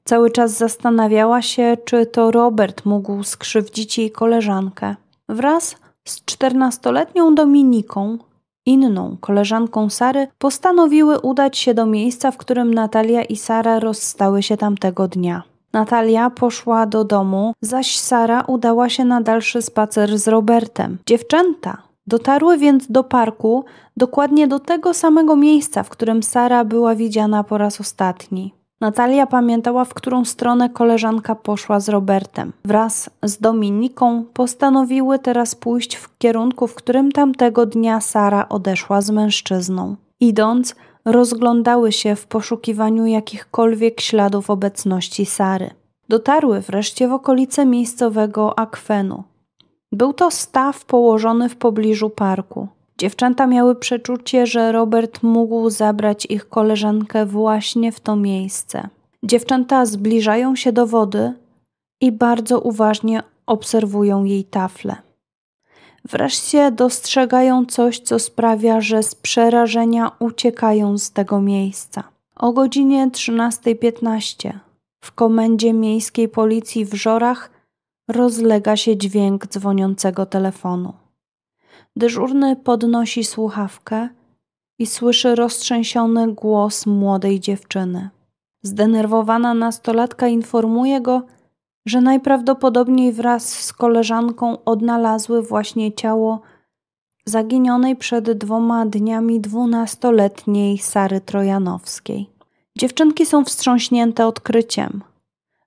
Cały czas zastanawiała się, czy to Robert mógł skrzywdzić jej koleżankę. Wraz z czternastoletnią Dominiką inną koleżanką Sary, postanowiły udać się do miejsca, w którym Natalia i Sara rozstały się tamtego dnia. Natalia poszła do domu, zaś Sara udała się na dalszy spacer z Robertem. Dziewczęta dotarły więc do parku, dokładnie do tego samego miejsca, w którym Sara była widziana po raz ostatni. Natalia pamiętała, w którą stronę koleżanka poszła z Robertem. Wraz z Dominiką postanowiły teraz pójść w kierunku, w którym tamtego dnia Sara odeszła z mężczyzną. Idąc, rozglądały się w poszukiwaniu jakichkolwiek śladów obecności Sary. Dotarły wreszcie w okolice miejscowego akwenu. Był to staw położony w pobliżu parku. Dziewczęta miały przeczucie, że Robert mógł zabrać ich koleżankę właśnie w to miejsce. Dziewczęta zbliżają się do wody i bardzo uważnie obserwują jej tafle. Wreszcie dostrzegają coś, co sprawia, że z przerażenia uciekają z tego miejsca. O godzinie 13.15 w komendzie miejskiej policji w Żorach rozlega się dźwięk dzwoniącego telefonu. Dyżurny podnosi słuchawkę i słyszy roztrzęsiony głos młodej dziewczyny. Zdenerwowana nastolatka informuje go, że najprawdopodobniej wraz z koleżanką odnalazły właśnie ciało zaginionej przed dwoma dniami dwunastoletniej Sary Trojanowskiej. Dziewczynki są wstrząśnięte odkryciem.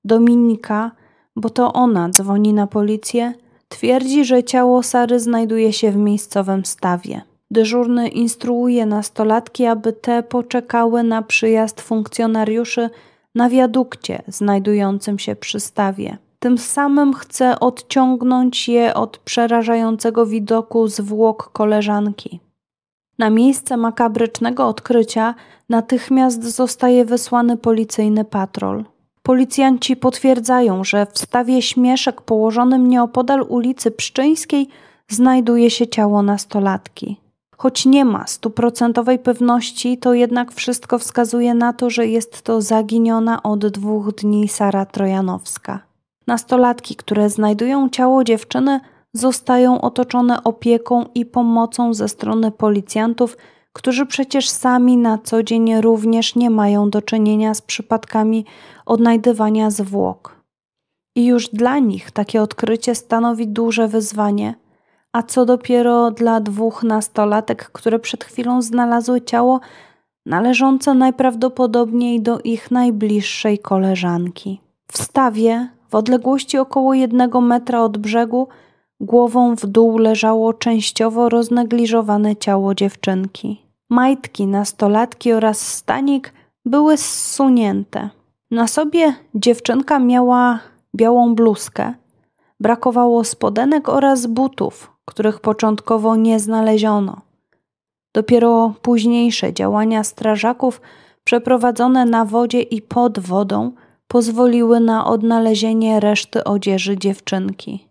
Dominika, bo to ona dzwoni na policję, Twierdzi, że ciało Sary znajduje się w miejscowym stawie. Dyżurny instruuje nastolatki, aby te poczekały na przyjazd funkcjonariuszy na wiadukcie znajdującym się przy stawie. Tym samym chce odciągnąć je od przerażającego widoku zwłok koleżanki. Na miejsce makabrycznego odkrycia natychmiast zostaje wysłany policyjny patrol. Policjanci potwierdzają, że w stawie śmieszek położonym nieopodal ulicy Pszczyńskiej znajduje się ciało nastolatki. Choć nie ma stuprocentowej pewności, to jednak wszystko wskazuje na to, że jest to zaginiona od dwóch dni Sara Trojanowska. Nastolatki, które znajdują ciało dziewczyny, zostają otoczone opieką i pomocą ze strony policjantów, którzy przecież sami na co dzień również nie mają do czynienia z przypadkami odnajdywania zwłok. I już dla nich takie odkrycie stanowi duże wyzwanie, a co dopiero dla dwóch nastolatek, które przed chwilą znalazły ciało należące najprawdopodobniej do ich najbliższej koleżanki. W stawie, w odległości około jednego metra od brzegu, głową w dół leżało częściowo roznegliżowane ciało dziewczynki. Majtki nastolatki oraz stanik były zsunięte. Na sobie dziewczynka miała białą bluzkę. Brakowało spodenek oraz butów, których początkowo nie znaleziono. Dopiero późniejsze działania strażaków przeprowadzone na wodzie i pod wodą pozwoliły na odnalezienie reszty odzieży dziewczynki.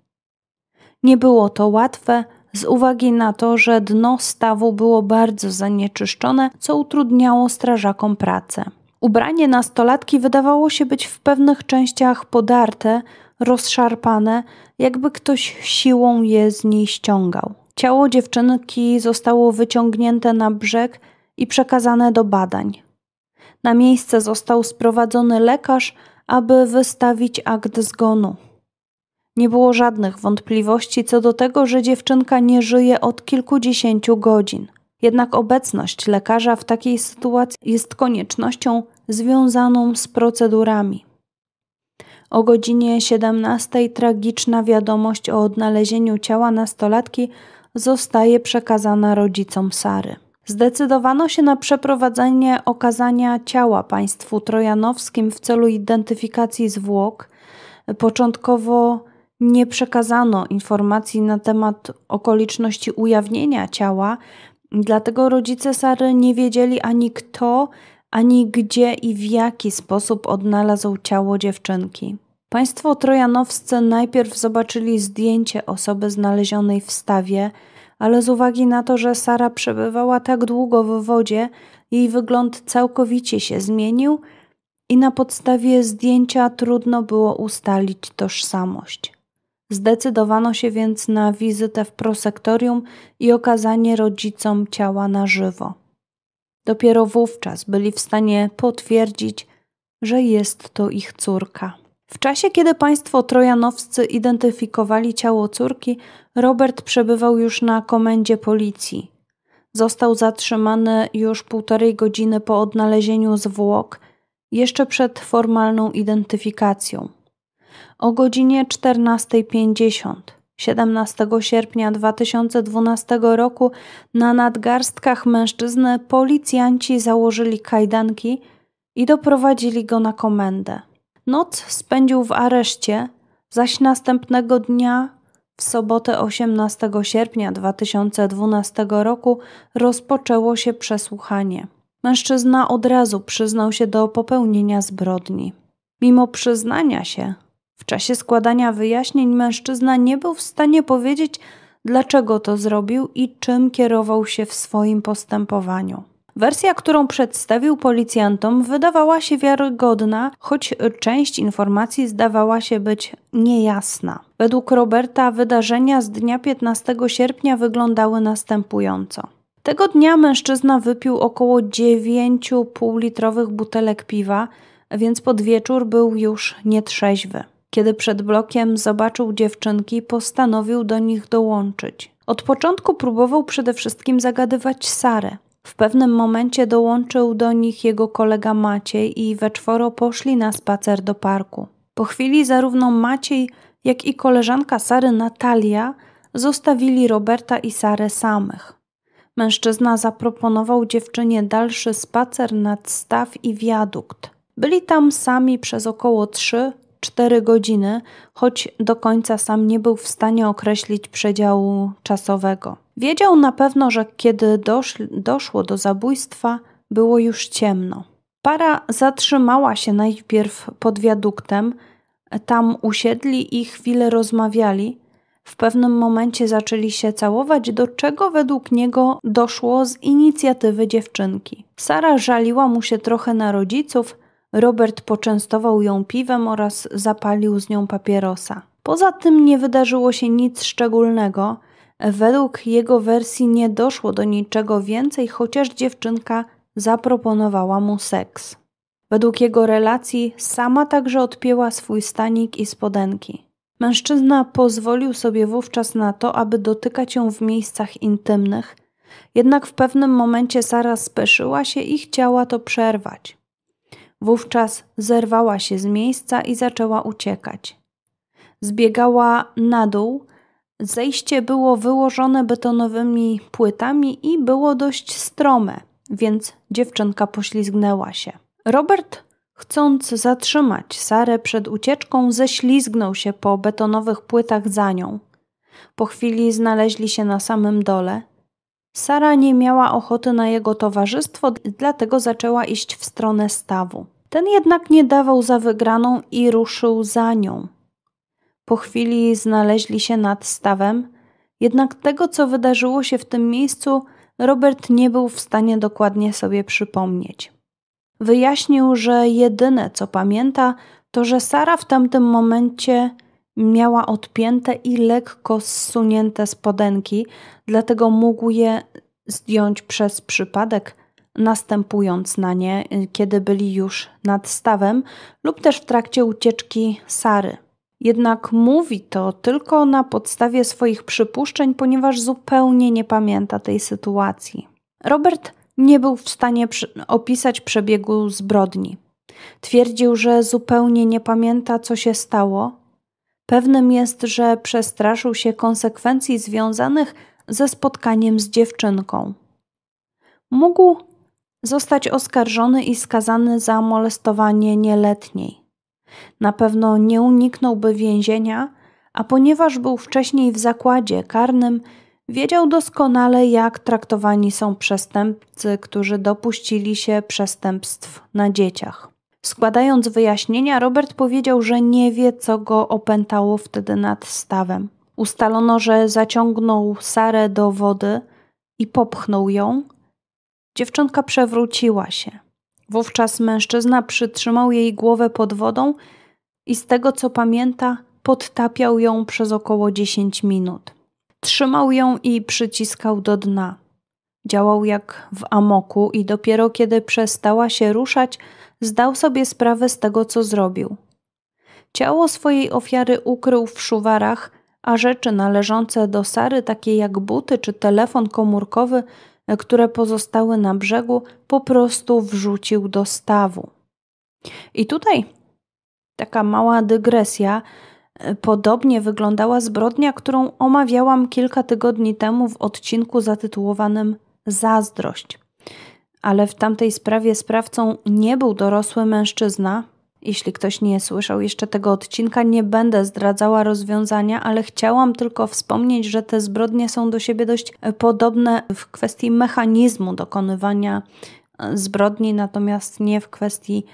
Nie było to łatwe z uwagi na to, że dno stawu było bardzo zanieczyszczone, co utrudniało strażakom pracę. Ubranie nastolatki wydawało się być w pewnych częściach podarte, rozszarpane, jakby ktoś siłą je z niej ściągał. Ciało dziewczynki zostało wyciągnięte na brzeg i przekazane do badań. Na miejsce został sprowadzony lekarz, aby wystawić akt zgonu. Nie było żadnych wątpliwości co do tego, że dziewczynka nie żyje od kilkudziesięciu godzin. Jednak obecność lekarza w takiej sytuacji jest koniecznością związaną z procedurami. O godzinie 17 tragiczna wiadomość o odnalezieniu ciała nastolatki zostaje przekazana rodzicom Sary. Zdecydowano się na przeprowadzenie okazania ciała państwu trojanowskim w celu identyfikacji zwłok. Początkowo nie przekazano informacji na temat okoliczności ujawnienia ciała, Dlatego rodzice Sary nie wiedzieli ani kto, ani gdzie i w jaki sposób odnalazł ciało dziewczynki. Państwo trojanowscy najpierw zobaczyli zdjęcie osoby znalezionej w stawie, ale z uwagi na to, że Sara przebywała tak długo w wodzie, jej wygląd całkowicie się zmienił i na podstawie zdjęcia trudno było ustalić tożsamość. Zdecydowano się więc na wizytę w prosektorium i okazanie rodzicom ciała na żywo. Dopiero wówczas byli w stanie potwierdzić, że jest to ich córka. W czasie, kiedy państwo trojanowscy identyfikowali ciało córki, Robert przebywał już na komendzie policji. Został zatrzymany już półtorej godziny po odnalezieniu zwłok, jeszcze przed formalną identyfikacją o godzinie 14.50 17 sierpnia 2012 roku na nadgarstkach mężczyzny policjanci założyli kajdanki i doprowadzili go na komendę. Noc spędził w areszcie, zaś następnego dnia, w sobotę 18 sierpnia 2012 roku, rozpoczęło się przesłuchanie. Mężczyzna od razu przyznał się do popełnienia zbrodni. Mimo przyznania się, w czasie składania wyjaśnień mężczyzna nie był w stanie powiedzieć, dlaczego to zrobił i czym kierował się w swoim postępowaniu. Wersja, którą przedstawił policjantom, wydawała się wiarygodna, choć część informacji zdawała się być niejasna. Według Roberta wydarzenia z dnia 15 sierpnia wyglądały następująco. Tego dnia mężczyzna wypił około 9 półlitrowych butelek piwa, więc pod wieczór był już nietrzeźwy. Kiedy przed blokiem zobaczył dziewczynki, postanowił do nich dołączyć. Od początku próbował przede wszystkim zagadywać Sarę. W pewnym momencie dołączył do nich jego kolega Maciej i we czworo poszli na spacer do parku. Po chwili zarówno Maciej, jak i koleżanka Sary Natalia zostawili Roberta i Sarę samych. Mężczyzna zaproponował dziewczynie dalszy spacer nad staw i wiadukt. Byli tam sami przez około trzy. 4 godziny, choć do końca sam nie był w stanie określić przedziału czasowego. Wiedział na pewno, że kiedy doszło do zabójstwa, było już ciemno. Para zatrzymała się najpierw pod wiaduktem, tam usiedli i chwilę rozmawiali. W pewnym momencie zaczęli się całować, do czego według niego doszło z inicjatywy dziewczynki. Sara żaliła mu się trochę na rodziców, Robert poczęstował ją piwem oraz zapalił z nią papierosa. Poza tym nie wydarzyło się nic szczególnego. Według jego wersji nie doszło do niczego więcej, chociaż dziewczynka zaproponowała mu seks. Według jego relacji sama także odpięła swój stanik i spodenki. Mężczyzna pozwolił sobie wówczas na to, aby dotykać ją w miejscach intymnych, jednak w pewnym momencie Sara speszyła się i chciała to przerwać. Wówczas zerwała się z miejsca i zaczęła uciekać. Zbiegała na dół. Zejście było wyłożone betonowymi płytami i było dość strome, więc dziewczynka poślizgnęła się. Robert, chcąc zatrzymać Sarę przed ucieczką, ześlizgnął się po betonowych płytach za nią. Po chwili znaleźli się na samym dole – Sara nie miała ochoty na jego towarzystwo, dlatego zaczęła iść w stronę stawu. Ten jednak nie dawał za wygraną i ruszył za nią. Po chwili znaleźli się nad stawem, jednak tego, co wydarzyło się w tym miejscu, Robert nie był w stanie dokładnie sobie przypomnieć. Wyjaśnił, że jedyne co pamięta, to że Sara w tamtym momencie miała odpięte i lekko zsunięte spodenki, dlatego mógł je zdjąć przez przypadek, następując na nie, kiedy byli już nad stawem lub też w trakcie ucieczki Sary. Jednak mówi to tylko na podstawie swoich przypuszczeń, ponieważ zupełnie nie pamięta tej sytuacji. Robert nie był w stanie opisać przebiegu zbrodni. Twierdził, że zupełnie nie pamięta, co się stało, Pewnym jest, że przestraszył się konsekwencji związanych ze spotkaniem z dziewczynką. Mógł zostać oskarżony i skazany za molestowanie nieletniej. Na pewno nie uniknąłby więzienia, a ponieważ był wcześniej w zakładzie karnym, wiedział doskonale, jak traktowani są przestępcy, którzy dopuścili się przestępstw na dzieciach. Składając wyjaśnienia, Robert powiedział, że nie wie, co go opętało wtedy nad stawem. Ustalono, że zaciągnął Sarę do wody i popchnął ją. Dziewczynka przewróciła się. Wówczas mężczyzna przytrzymał jej głowę pod wodą i z tego co pamięta, podtapiał ją przez około 10 minut. Trzymał ją i przyciskał do dna. Działał jak w amoku i dopiero kiedy przestała się ruszać, zdał sobie sprawę z tego, co zrobił. Ciało swojej ofiary ukrył w szuwarach, a rzeczy należące do Sary, takie jak buty czy telefon komórkowy, które pozostały na brzegu, po prostu wrzucił do stawu. I tutaj taka mała dygresja. Podobnie wyglądała zbrodnia, którą omawiałam kilka tygodni temu w odcinku zatytułowanym Zazdrość ale w tamtej sprawie sprawcą nie był dorosły mężczyzna. Jeśli ktoś nie słyszał jeszcze tego odcinka, nie będę zdradzała rozwiązania, ale chciałam tylko wspomnieć, że te zbrodnie są do siebie dość e, podobne w kwestii mechanizmu dokonywania e, zbrodni, natomiast nie w kwestii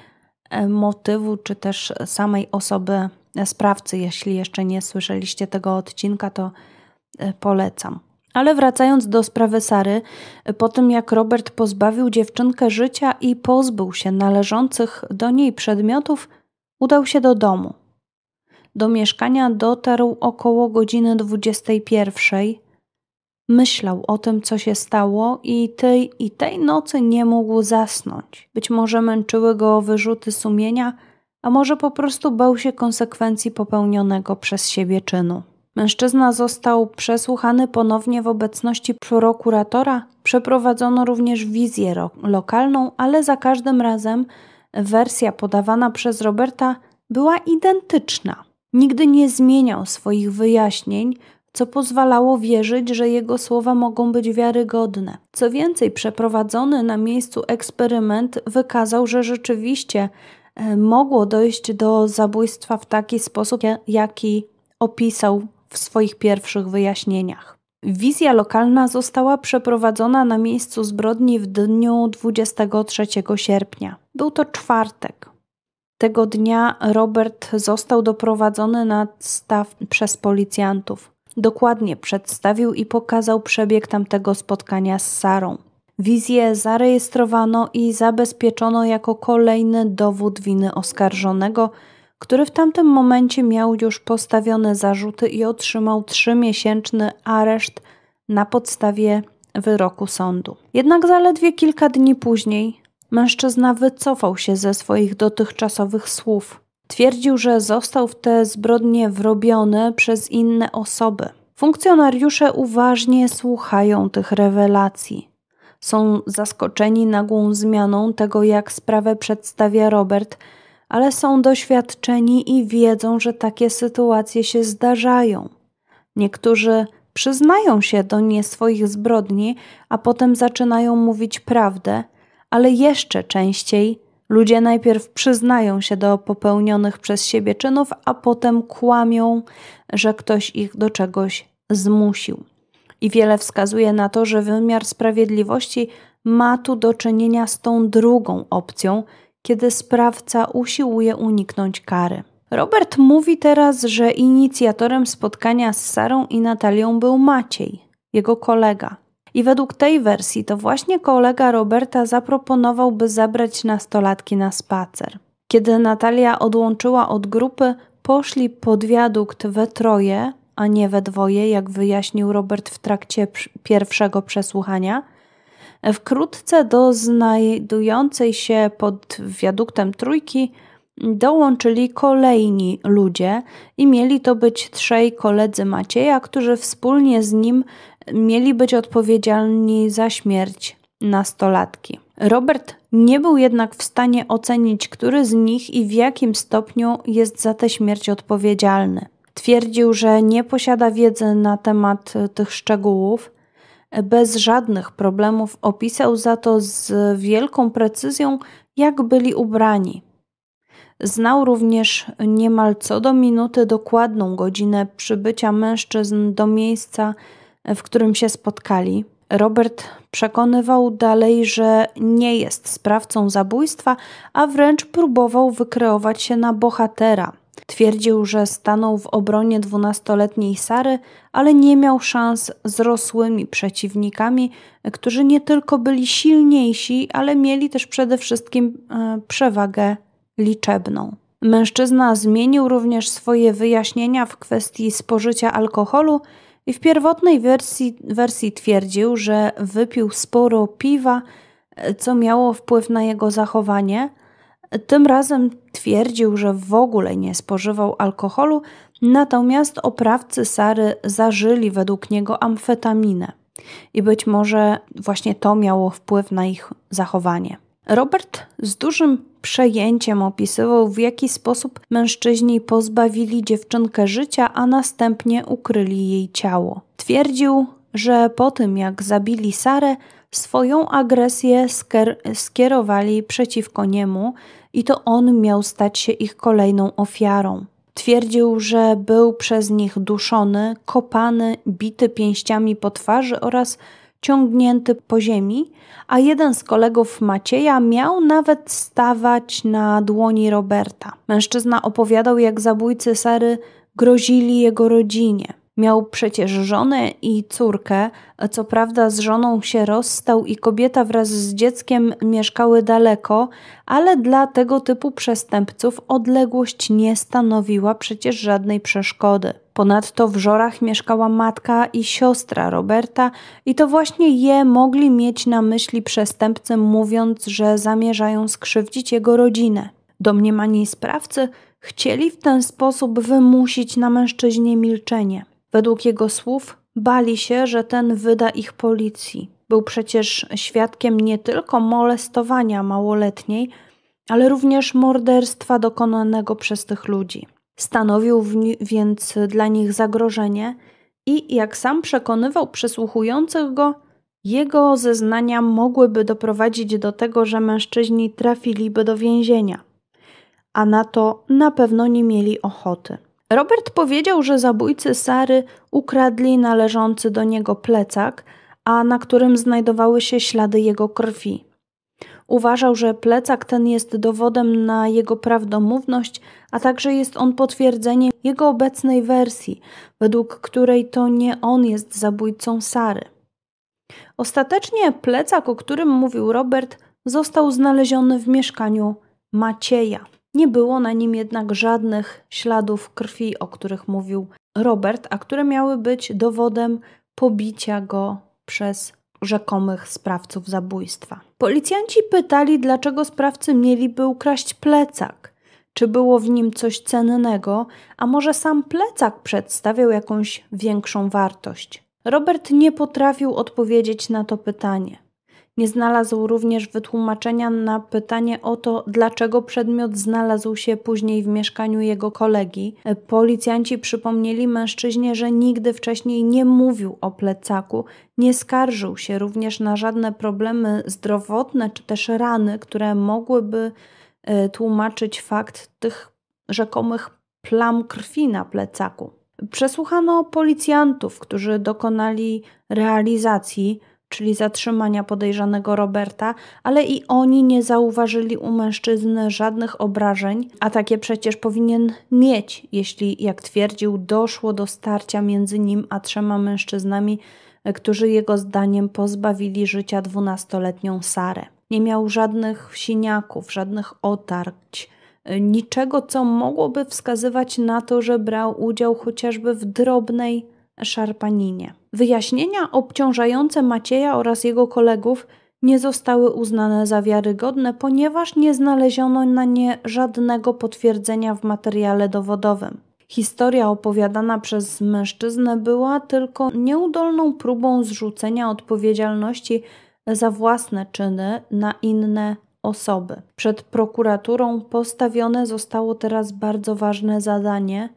e, motywu czy też samej osoby sprawcy. Jeśli jeszcze nie słyszeliście tego odcinka, to polecam. Ale wracając do sprawy Sary, po tym jak Robert pozbawił dziewczynkę życia i pozbył się należących do niej przedmiotów, udał się do domu. Do mieszkania dotarł około godziny 21. Myślał o tym, co się stało, i tej, i tej nocy nie mógł zasnąć. Być może męczyły go wyrzuty sumienia, a może po prostu bał się konsekwencji popełnionego przez siebie czynu. Mężczyzna został przesłuchany ponownie w obecności prokuratora. Przeprowadzono również wizję lokalną, ale za każdym razem wersja podawana przez Roberta była identyczna. Nigdy nie zmieniał swoich wyjaśnień, co pozwalało wierzyć, że jego słowa mogą być wiarygodne. Co więcej, przeprowadzony na miejscu eksperyment wykazał, że rzeczywiście e, mogło dojść do zabójstwa w taki sposób, jaki opisał w swoich pierwszych wyjaśnieniach. Wizja lokalna została przeprowadzona na miejscu zbrodni w dniu 23 sierpnia. Był to czwartek. Tego dnia Robert został doprowadzony na staw przez policjantów. Dokładnie przedstawił i pokazał przebieg tamtego spotkania z Sarą. Wizję zarejestrowano i zabezpieczono jako kolejny dowód winy oskarżonego, który w tamtym momencie miał już postawione zarzuty i otrzymał trzymiesięczny areszt na podstawie wyroku sądu. Jednak zaledwie kilka dni później mężczyzna wycofał się ze swoich dotychczasowych słów. Twierdził, że został w te zbrodnie wrobiony przez inne osoby. Funkcjonariusze uważnie słuchają tych rewelacji. Są zaskoczeni nagłą zmianą tego, jak sprawę przedstawia Robert, ale są doświadczeni i wiedzą, że takie sytuacje się zdarzają. Niektórzy przyznają się do nie swoich zbrodni, a potem zaczynają mówić prawdę, ale jeszcze częściej ludzie najpierw przyznają się do popełnionych przez siebie czynów, a potem kłamią, że ktoś ich do czegoś zmusił. I wiele wskazuje na to, że wymiar sprawiedliwości ma tu do czynienia z tą drugą opcją, kiedy sprawca usiłuje uniknąć kary. Robert mówi teraz, że inicjatorem spotkania z Sarą i Natalią był Maciej, jego kolega. I według tej wersji to właśnie kolega Roberta zaproponował, by zabrać nastolatki na spacer. Kiedy Natalia odłączyła od grupy, poszli pod wiadukt we troje, a nie we dwoje, jak wyjaśnił Robert w trakcie pierwszego przesłuchania – Wkrótce do znajdującej się pod wiaduktem trójki dołączyli kolejni ludzie i mieli to być trzej koledzy Macieja, którzy wspólnie z nim mieli być odpowiedzialni za śmierć nastolatki. Robert nie był jednak w stanie ocenić, który z nich i w jakim stopniu jest za tę śmierć odpowiedzialny. Twierdził, że nie posiada wiedzy na temat tych szczegółów, bez żadnych problemów opisał za to z wielką precyzją, jak byli ubrani. Znał również niemal co do minuty dokładną godzinę przybycia mężczyzn do miejsca, w którym się spotkali. Robert przekonywał dalej, że nie jest sprawcą zabójstwa, a wręcz próbował wykreować się na bohatera Twierdził, że stanął w obronie dwunastoletniej Sary, ale nie miał szans z rosłymi przeciwnikami, którzy nie tylko byli silniejsi, ale mieli też przede wszystkim e, przewagę liczebną. Mężczyzna zmienił również swoje wyjaśnienia w kwestii spożycia alkoholu i w pierwotnej wersji, wersji twierdził, że wypił sporo piwa, e, co miało wpływ na jego zachowanie – tym razem twierdził, że w ogóle nie spożywał alkoholu, natomiast oprawcy Sary zażyli według niego amfetaminę. I być może właśnie to miało wpływ na ich zachowanie. Robert z dużym przejęciem opisywał, w jaki sposób mężczyźni pozbawili dziewczynkę życia, a następnie ukryli jej ciało. Twierdził, że po tym jak zabili Sarę, swoją agresję skierowali przeciwko niemu i to on miał stać się ich kolejną ofiarą. Twierdził, że był przez nich duszony, kopany, bity pięściami po twarzy oraz ciągnięty po ziemi, a jeden z kolegów Macieja miał nawet stawać na dłoni Roberta. Mężczyzna opowiadał, jak zabójcy Sary grozili jego rodzinie. Miał przecież żonę i córkę, co prawda z żoną się rozstał i kobieta wraz z dzieckiem mieszkały daleko, ale dla tego typu przestępców odległość nie stanowiła przecież żadnej przeszkody. Ponadto w Żorach mieszkała matka i siostra Roberta i to właśnie je mogli mieć na myśli przestępcy, mówiąc, że zamierzają skrzywdzić jego rodzinę. Domniemani sprawcy chcieli w ten sposób wymusić na mężczyźnie milczenie. Według jego słów bali się, że ten wyda ich policji. Był przecież świadkiem nie tylko molestowania małoletniej, ale również morderstwa dokonanego przez tych ludzi. Stanowił więc dla nich zagrożenie i, jak sam przekonywał przesłuchujących go, jego zeznania mogłyby doprowadzić do tego, że mężczyźni trafiliby do więzienia, a na to na pewno nie mieli ochoty. Robert powiedział, że zabójcy Sary ukradli należący do niego plecak, a na którym znajdowały się ślady jego krwi. Uważał, że plecak ten jest dowodem na jego prawdomówność, a także jest on potwierdzeniem jego obecnej wersji, według której to nie on jest zabójcą Sary. Ostatecznie plecak, o którym mówił Robert, został znaleziony w mieszkaniu Macieja. Nie było na nim jednak żadnych śladów krwi, o których mówił Robert, a które miały być dowodem pobicia go przez rzekomych sprawców zabójstwa. Policjanci pytali, dlaczego sprawcy mieliby ukraść plecak. Czy było w nim coś cennego, a może sam plecak przedstawiał jakąś większą wartość? Robert nie potrafił odpowiedzieć na to pytanie. Nie znalazł również wytłumaczenia na pytanie o to, dlaczego przedmiot znalazł się później w mieszkaniu jego kolegi. Policjanci przypomnieli mężczyźnie, że nigdy wcześniej nie mówił o plecaku, nie skarżył się również na żadne problemy zdrowotne czy też rany, które mogłyby e, tłumaczyć fakt tych rzekomych plam krwi na plecaku. Przesłuchano policjantów, którzy dokonali realizacji czyli zatrzymania podejrzanego Roberta, ale i oni nie zauważyli u mężczyzny żadnych obrażeń, a takie przecież powinien mieć, jeśli, jak twierdził, doszło do starcia między nim a trzema mężczyznami, którzy jego zdaniem pozbawili życia dwunastoletnią Sarę. Nie miał żadnych siniaków, żadnych otarć, niczego, co mogłoby wskazywać na to, że brał udział chociażby w drobnej szarpaninie. Wyjaśnienia obciążające Macieja oraz jego kolegów nie zostały uznane za wiarygodne, ponieważ nie znaleziono na nie żadnego potwierdzenia w materiale dowodowym. Historia opowiadana przez mężczyznę była tylko nieudolną próbą zrzucenia odpowiedzialności za własne czyny na inne osoby. Przed prokuraturą postawione zostało teraz bardzo ważne zadanie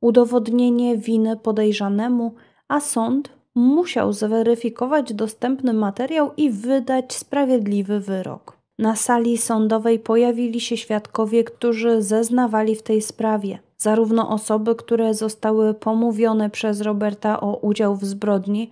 udowodnienie winy podejrzanemu, a sąd musiał zweryfikować dostępny materiał i wydać sprawiedliwy wyrok. Na sali sądowej pojawili się świadkowie, którzy zeznawali w tej sprawie. Zarówno osoby, które zostały pomówione przez Roberta o udział w zbrodni,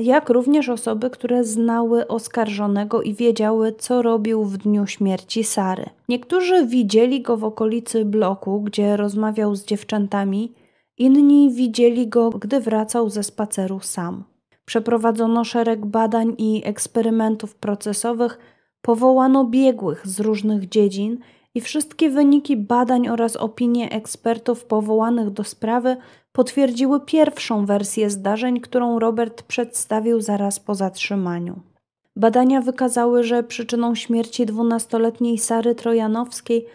jak również osoby, które znały oskarżonego i wiedziały, co robił w dniu śmierci Sary. Niektórzy widzieli go w okolicy bloku, gdzie rozmawiał z dziewczętami, Inni widzieli go, gdy wracał ze spaceru sam. Przeprowadzono szereg badań i eksperymentów procesowych, powołano biegłych z różnych dziedzin i wszystkie wyniki badań oraz opinie ekspertów powołanych do sprawy potwierdziły pierwszą wersję zdarzeń, którą Robert przedstawił zaraz po zatrzymaniu. Badania wykazały, że przyczyną śmierci dwunastoletniej Sary Trojanowskiej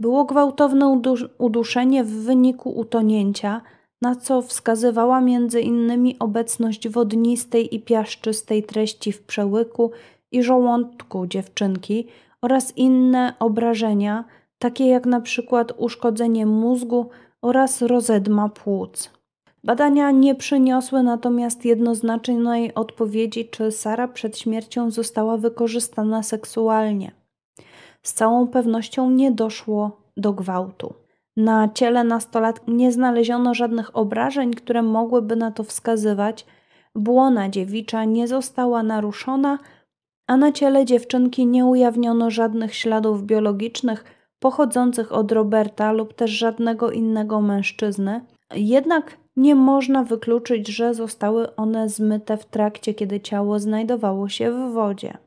było gwałtowne uduszenie w wyniku utonięcia, na co wskazywała między innymi obecność wodnistej i piaszczystej treści w przełyku i żołądku dziewczynki oraz inne obrażenia, takie jak na przykład uszkodzenie mózgu oraz rozedma płuc. Badania nie przyniosły natomiast jednoznacznej odpowiedzi, czy Sara przed śmiercią została wykorzystana seksualnie z całą pewnością nie doszło do gwałtu. Na ciele nastolatki nie znaleziono żadnych obrażeń, które mogłyby na to wskazywać. Błona dziewicza nie została naruszona, a na ciele dziewczynki nie ujawniono żadnych śladów biologicznych pochodzących od Roberta lub też żadnego innego mężczyzny. Jednak nie można wykluczyć, że zostały one zmyte w trakcie, kiedy ciało znajdowało się w wodzie.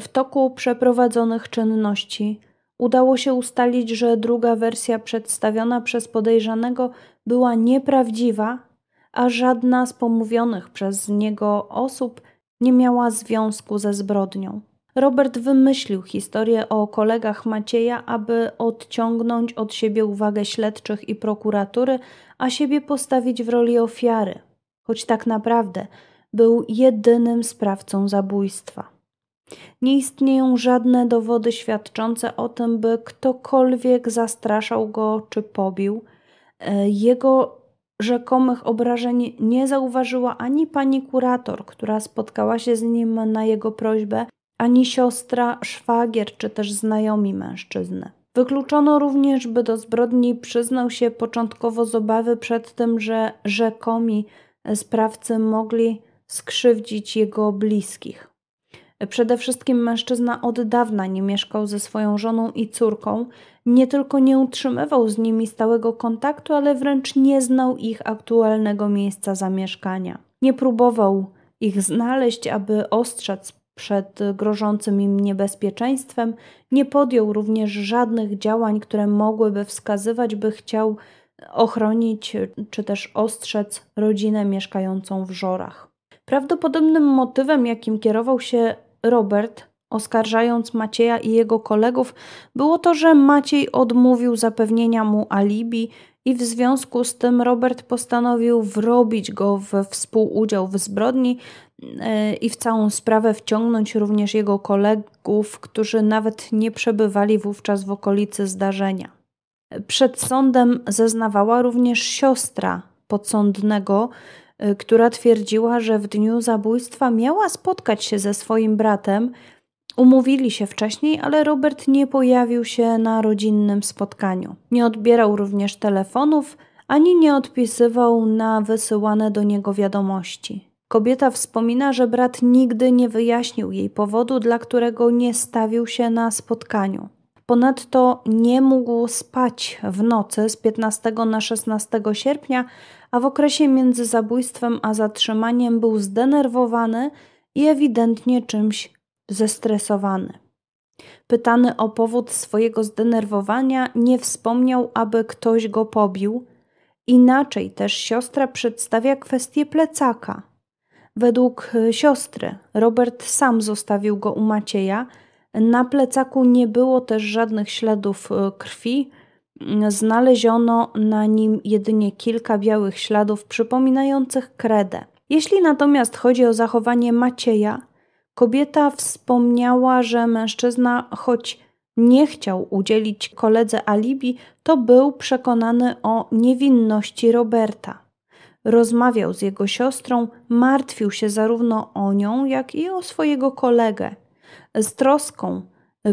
W toku przeprowadzonych czynności udało się ustalić, że druga wersja przedstawiona przez podejrzanego była nieprawdziwa, a żadna z pomówionych przez niego osób nie miała związku ze zbrodnią. Robert wymyślił historię o kolegach Macieja, aby odciągnąć od siebie uwagę śledczych i prokuratury, a siebie postawić w roli ofiary, choć tak naprawdę był jedynym sprawcą zabójstwa. Nie istnieją żadne dowody świadczące o tym, by ktokolwiek zastraszał go czy pobił. E, jego rzekomych obrażeń nie zauważyła ani pani kurator, która spotkała się z nim na jego prośbę, ani siostra, szwagier czy też znajomi mężczyzny. Wykluczono również, by do zbrodni przyznał się początkowo z obawy przed tym, że rzekomi sprawcy mogli skrzywdzić jego bliskich. Przede wszystkim mężczyzna od dawna nie mieszkał ze swoją żoną i córką, nie tylko nie utrzymywał z nimi stałego kontaktu, ale wręcz nie znał ich aktualnego miejsca zamieszkania. Nie próbował ich znaleźć, aby ostrzec przed grożącym im niebezpieczeństwem, nie podjął również żadnych działań, które mogłyby wskazywać, by chciał ochronić czy też ostrzec rodzinę mieszkającą w Żorach. Prawdopodobnym motywem, jakim kierował się Robert, oskarżając Macieja i jego kolegów, było to, że Maciej odmówił zapewnienia mu alibi i w związku z tym Robert postanowił wrobić go we współudział w zbrodni e, i w całą sprawę wciągnąć również jego kolegów, którzy nawet nie przebywali wówczas w okolicy zdarzenia. Przed sądem zeznawała również siostra podsądnego, Y, która twierdziła, że w dniu zabójstwa miała spotkać się ze swoim bratem. Umówili się wcześniej, ale Robert nie pojawił się na rodzinnym spotkaniu. Nie odbierał również telefonów, ani nie odpisywał na wysyłane do niego wiadomości. Kobieta wspomina, że brat nigdy nie wyjaśnił jej powodu, dla którego nie stawił się na spotkaniu. Ponadto nie mógł spać w nocy z 15 na 16 sierpnia, a w okresie między zabójstwem a zatrzymaniem był zdenerwowany i ewidentnie czymś zestresowany. Pytany o powód swojego zdenerwowania, nie wspomniał, aby ktoś go pobił. Inaczej też siostra przedstawia kwestię plecaka. Według e, siostry Robert sam zostawił go u Macieja. Na plecaku nie było też żadnych śladów e, krwi znaleziono na nim jedynie kilka białych śladów przypominających kredę. Jeśli natomiast chodzi o zachowanie Macieja, kobieta wspomniała, że mężczyzna, choć nie chciał udzielić koledze alibi, to był przekonany o niewinności Roberta. Rozmawiał z jego siostrą, martwił się zarówno o nią, jak i o swojego kolegę. Z troską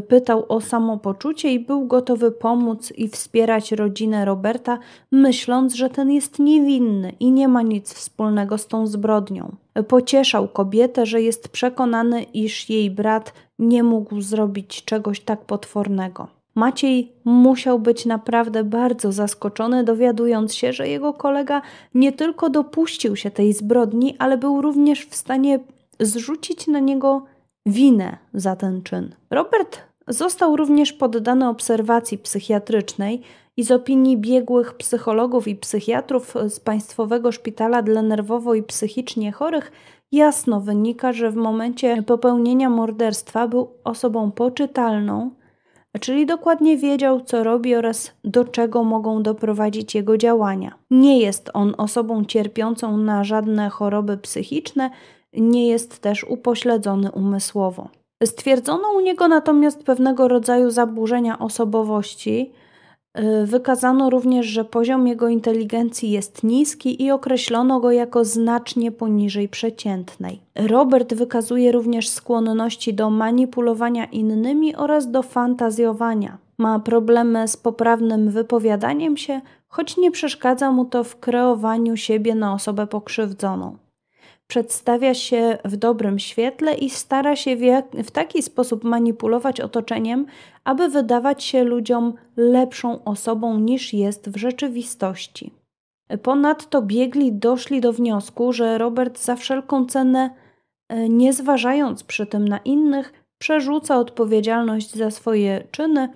Pytał o samopoczucie i był gotowy pomóc i wspierać rodzinę Roberta, myśląc, że ten jest niewinny i nie ma nic wspólnego z tą zbrodnią. Pocieszał kobietę, że jest przekonany, iż jej brat nie mógł zrobić czegoś tak potwornego. Maciej musiał być naprawdę bardzo zaskoczony, dowiadując się, że jego kolega nie tylko dopuścił się tej zbrodni, ale był również w stanie zrzucić na niego winę za ten czyn. Robert został również poddany obserwacji psychiatrycznej i z opinii biegłych psychologów i psychiatrów z Państwowego Szpitala dla Nerwowo i Psychicznie Chorych jasno wynika, że w momencie popełnienia morderstwa był osobą poczytalną, czyli dokładnie wiedział, co robi oraz do czego mogą doprowadzić jego działania. Nie jest on osobą cierpiącą na żadne choroby psychiczne, nie jest też upośledzony umysłowo. Stwierdzono u niego natomiast pewnego rodzaju zaburzenia osobowości. Y, wykazano również, że poziom jego inteligencji jest niski i określono go jako znacznie poniżej przeciętnej. Robert wykazuje również skłonności do manipulowania innymi oraz do fantazjowania. Ma problemy z poprawnym wypowiadaniem się, choć nie przeszkadza mu to w kreowaniu siebie na osobę pokrzywdzoną przedstawia się w dobrym świetle i stara się w, jak, w taki sposób manipulować otoczeniem, aby wydawać się ludziom lepszą osobą niż jest w rzeczywistości. Ponadto biegli doszli do wniosku, że Robert za wszelką cenę, e, nie zważając przy tym na innych, przerzuca odpowiedzialność za swoje czyny,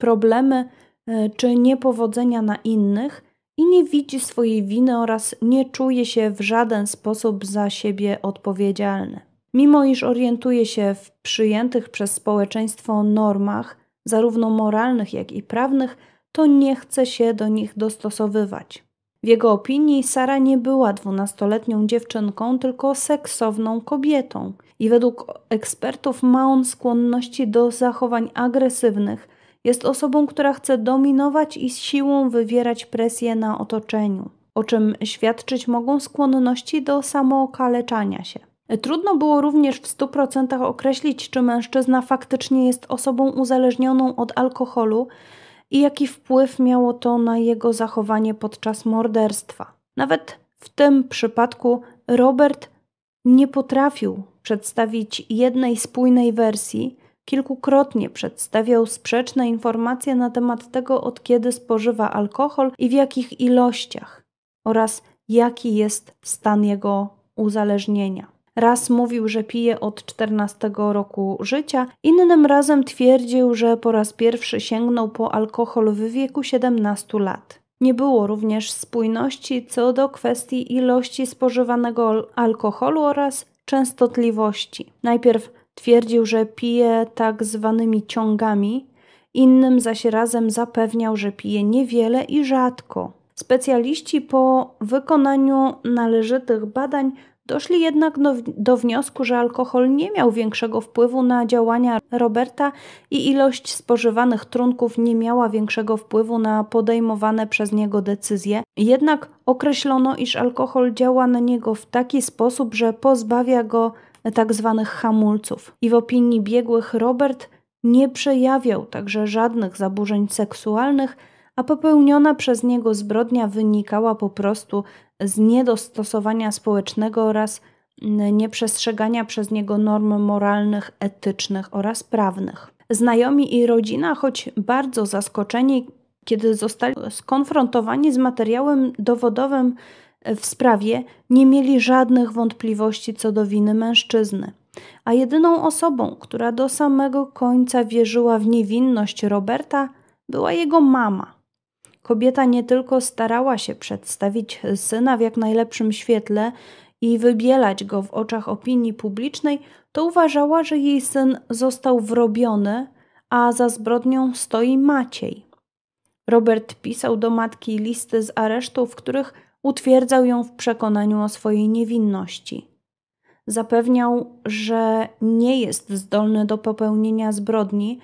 problemy e, czy niepowodzenia na innych i nie widzi swojej winy oraz nie czuje się w żaden sposób za siebie odpowiedzialny. Mimo iż orientuje się w przyjętych przez społeczeństwo normach, zarówno moralnych, jak i prawnych, to nie chce się do nich dostosowywać. W jego opinii Sara nie była dwunastoletnią dziewczynką, tylko seksowną kobietą i według ekspertów ma on skłonności do zachowań agresywnych, jest osobą, która chce dominować i siłą wywierać presję na otoczeniu, o czym świadczyć mogą skłonności do samookaleczania się. Trudno było również w 100% określić, czy mężczyzna faktycznie jest osobą uzależnioną od alkoholu i jaki wpływ miało to na jego zachowanie podczas morderstwa. Nawet w tym przypadku Robert nie potrafił przedstawić jednej spójnej wersji, Kilkukrotnie przedstawiał sprzeczne informacje na temat tego, od kiedy spożywa alkohol i w jakich ilościach, oraz jaki jest stan jego uzależnienia. Raz mówił, że pije od 14 roku życia, innym razem twierdził, że po raz pierwszy sięgnął po alkohol w wieku 17 lat. Nie było również spójności co do kwestii ilości spożywanego alkoholu oraz częstotliwości. Najpierw Twierdził, że pije tak zwanymi ciągami, innym zaś razem zapewniał, że pije niewiele i rzadko. Specjaliści po wykonaniu należytych badań doszli jednak do, do, wniosku, że alkohol nie miał większego wpływu na działania Roberta i ilość spożywanych trunków nie miała większego wpływu na podejmowane przez niego decyzje. Jednak określono, iż alkohol działa na niego w taki sposób, że pozbawia go tzw. Tak hamulców. I w opinii biegłych Robert nie przejawiał także żadnych zaburzeń seksualnych, a popełniona przez niego zbrodnia wynikała po prostu z niedostosowania społecznego oraz nieprzestrzegania przez niego norm moralnych, etycznych oraz prawnych. Znajomi i rodzina, choć bardzo zaskoczeni, kiedy zostali skonfrontowani z materiałem dowodowym w sprawie nie mieli żadnych wątpliwości co do winy mężczyzny. A jedyną osobą, która do samego końca wierzyła w niewinność Roberta, była jego mama. Kobieta nie tylko starała się przedstawić syna w jak najlepszym świetle i wybielać go w oczach opinii publicznej, to uważała, że jej syn został wrobiony, a za zbrodnią stoi Maciej. Robert pisał do matki listy z aresztu, w których utwierdzał ją w przekonaniu o swojej niewinności. Zapewniał, że nie jest zdolny do popełnienia zbrodni.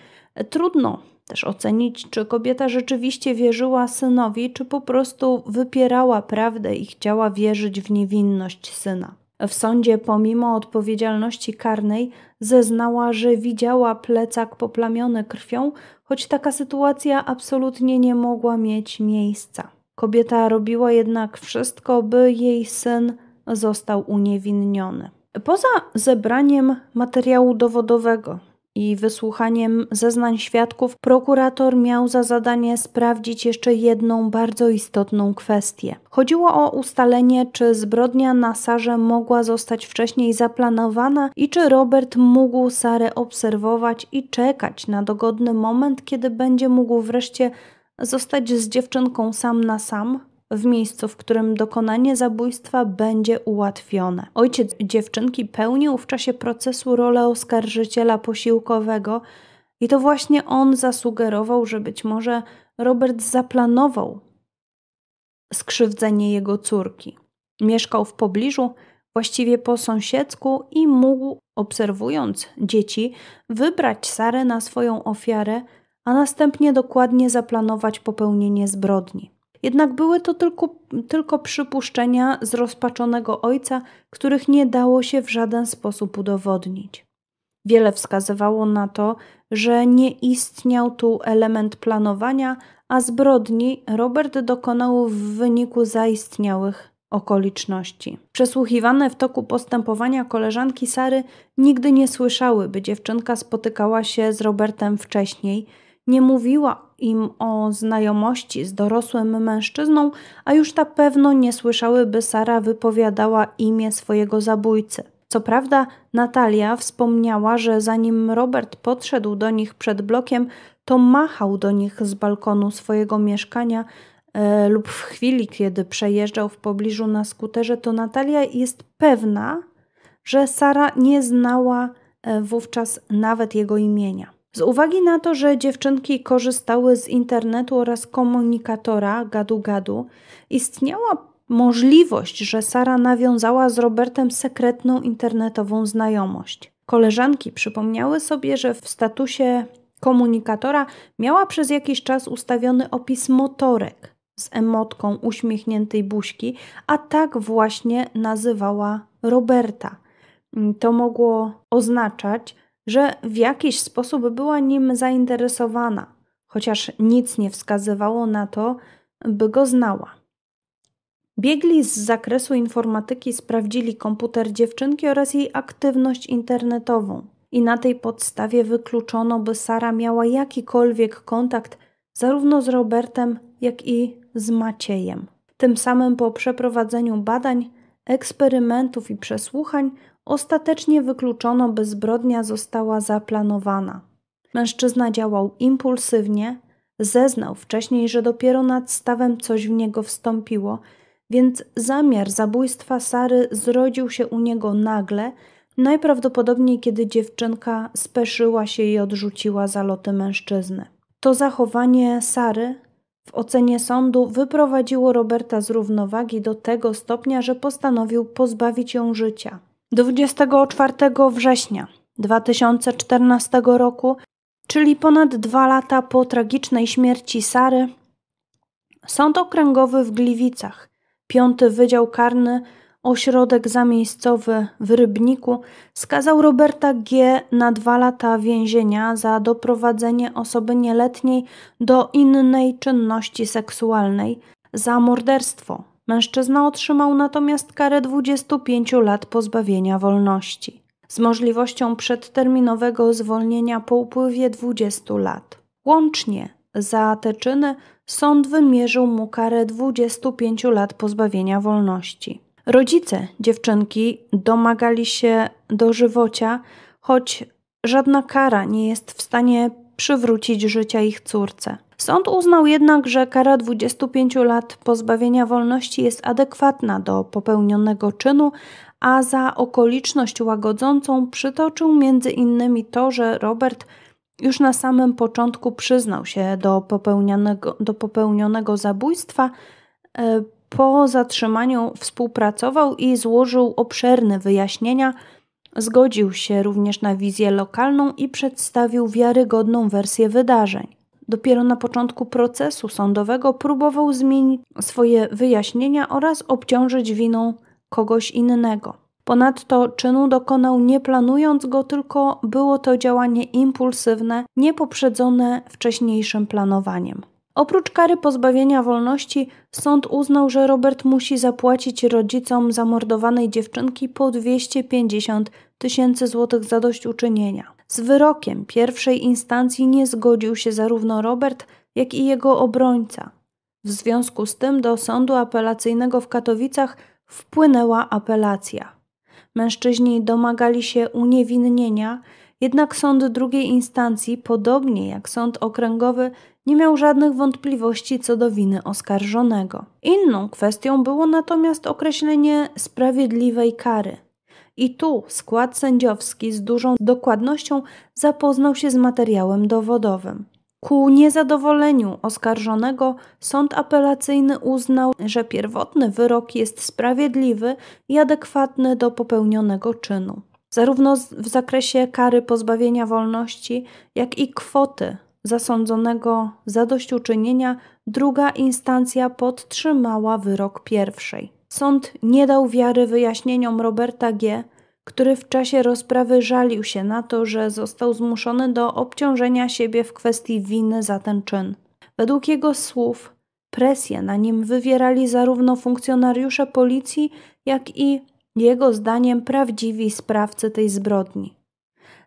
Trudno też ocenić, czy kobieta rzeczywiście wierzyła synowi, czy po prostu wypierała prawdę i chciała wierzyć w niewinność syna. W sądzie, pomimo odpowiedzialności karnej, zeznała, że widziała plecak poplamiony krwią, choć taka sytuacja absolutnie nie mogła mieć miejsca. Kobieta robiła jednak wszystko, by jej syn został uniewinniony. Poza zebraniem materiału dowodowego i wysłuchaniem zeznań świadków, prokurator miał za zadanie sprawdzić jeszcze jedną bardzo istotną kwestię. Chodziło o ustalenie, czy zbrodnia na Sarze mogła zostać wcześniej zaplanowana i czy Robert mógł Sarę obserwować i czekać na dogodny moment, kiedy będzie mógł wreszcie zostać z dziewczynką sam na sam w miejscu, w którym dokonanie zabójstwa będzie ułatwione. Ojciec dziewczynki pełnił w czasie procesu rolę oskarżyciela posiłkowego i to właśnie on zasugerował, że być może Robert zaplanował skrzywdzenie jego córki. Mieszkał w pobliżu, właściwie po sąsiedzku i mógł, obserwując dzieci, wybrać Sarę na swoją ofiarę a następnie dokładnie zaplanować popełnienie zbrodni. Jednak były to tylko, tylko przypuszczenia zrozpaczonego ojca, których nie dało się w żaden sposób udowodnić. Wiele wskazywało na to, że nie istniał tu element planowania, a zbrodni Robert dokonał w wyniku zaistniałych okoliczności. Przesłuchiwane w toku postępowania koleżanki Sary nigdy nie słyszały, by dziewczynka spotykała się z Robertem wcześniej, nie mówiła im o znajomości z dorosłym mężczyzną, a już na pewno nie słyszałyby Sara wypowiadała imię swojego zabójcy. Co prawda, Natalia wspomniała, że zanim Robert podszedł do nich przed blokiem, to machał do nich z balkonu swojego mieszkania e, lub w chwili, kiedy przejeżdżał w pobliżu na skuterze, to Natalia jest pewna, że Sara nie znała e, wówczas nawet jego imienia. Z uwagi na to, że dziewczynki korzystały z internetu oraz komunikatora gadu-gadu, istniała możliwość, że Sara nawiązała z Robertem sekretną internetową znajomość. Koleżanki przypomniały sobie, że w statusie komunikatora miała przez jakiś czas ustawiony opis motorek z emotką uśmiechniętej buźki, a tak właśnie nazywała Roberta. To mogło oznaczać, że w jakiś sposób była nim zainteresowana, chociaż nic nie wskazywało na to, by go znała. Biegli z zakresu informatyki sprawdzili komputer dziewczynki oraz jej aktywność internetową i na tej podstawie wykluczono, by Sara miała jakikolwiek kontakt zarówno z Robertem, jak i z Maciejem. Tym samym po przeprowadzeniu badań, eksperymentów i przesłuchań ostatecznie wykluczono, by zbrodnia została zaplanowana. Mężczyzna działał impulsywnie, zeznał wcześniej, że dopiero nad stawem coś w niego wstąpiło, więc zamiar zabójstwa Sary zrodził się u niego nagle, najprawdopodobniej kiedy dziewczynka speszyła się i odrzuciła zaloty mężczyzny. To zachowanie Sary w ocenie sądu wyprowadziło Roberta z równowagi do tego stopnia, że postanowił pozbawić ją życia. 24 września 2014 roku, czyli ponad dwa lata po tragicznej śmierci Sary, Sąd Okręgowy w Gliwicach, Piąty Wydział Karny, Ośrodek Zamiejscowy w Rybniku, skazał Roberta G. na dwa lata więzienia za doprowadzenie osoby nieletniej do innej czynności seksualnej, za morderstwo, Mężczyzna otrzymał natomiast karę 25 lat pozbawienia wolności z możliwością przedterminowego zwolnienia po upływie 20 lat. Łącznie za te czyny sąd wymierzył mu karę 25 lat pozbawienia wolności. Rodzice dziewczynki domagali się dożywocia, choć żadna kara nie jest w stanie przywrócić życia ich córce. Sąd uznał jednak, że kara 25 lat pozbawienia wolności jest adekwatna do popełnionego czynu, a za okoliczność łagodzącą przytoczył między innymi to, że Robert już na samym początku przyznał się do popełnionego, do popełnionego zabójstwa. E, po zatrzymaniu współpracował i złożył obszerne wyjaśnienia. Zgodził się również na wizję lokalną i przedstawił wiarygodną wersję wydarzeń. Dopiero na początku procesu sądowego próbował zmienić swoje wyjaśnienia oraz obciążyć winą kogoś innego. Ponadto czynu dokonał nie planując go, tylko było to działanie impulsywne, niepoprzedzone wcześniejszym planowaniem. Oprócz kary pozbawienia wolności, sąd uznał, że Robert musi zapłacić rodzicom zamordowanej dziewczynki po 250 tysięcy złotych zadośćuczynienia. Z wyrokiem pierwszej instancji nie zgodził się zarówno Robert, jak i jego obrońca. W związku z tym do sądu apelacyjnego w Katowicach wpłynęła apelacja. Mężczyźni domagali się uniewinnienia, jednak sąd drugiej instancji, podobnie jak sąd okręgowy, nie miał żadnych wątpliwości co do winy oskarżonego. Inną kwestią było natomiast określenie sprawiedliwej kary. I tu skład sędziowski z dużą dokładnością zapoznał się z materiałem dowodowym. Ku niezadowoleniu oskarżonego sąd apelacyjny uznał, że pierwotny wyrok jest sprawiedliwy i adekwatny do popełnionego czynu, zarówno w zakresie kary pozbawienia wolności, jak i kwoty zasądzonego zadośćuczynienia druga instancja podtrzymała wyrok pierwszej. Sąd nie dał wiary wyjaśnieniom Roberta G., który w czasie rozprawy żalił się na to, że został zmuszony do obciążenia siebie w kwestii winy za ten czyn. Według jego słów presję na nim wywierali zarówno funkcjonariusze policji, jak i jego zdaniem prawdziwi sprawcy tej zbrodni.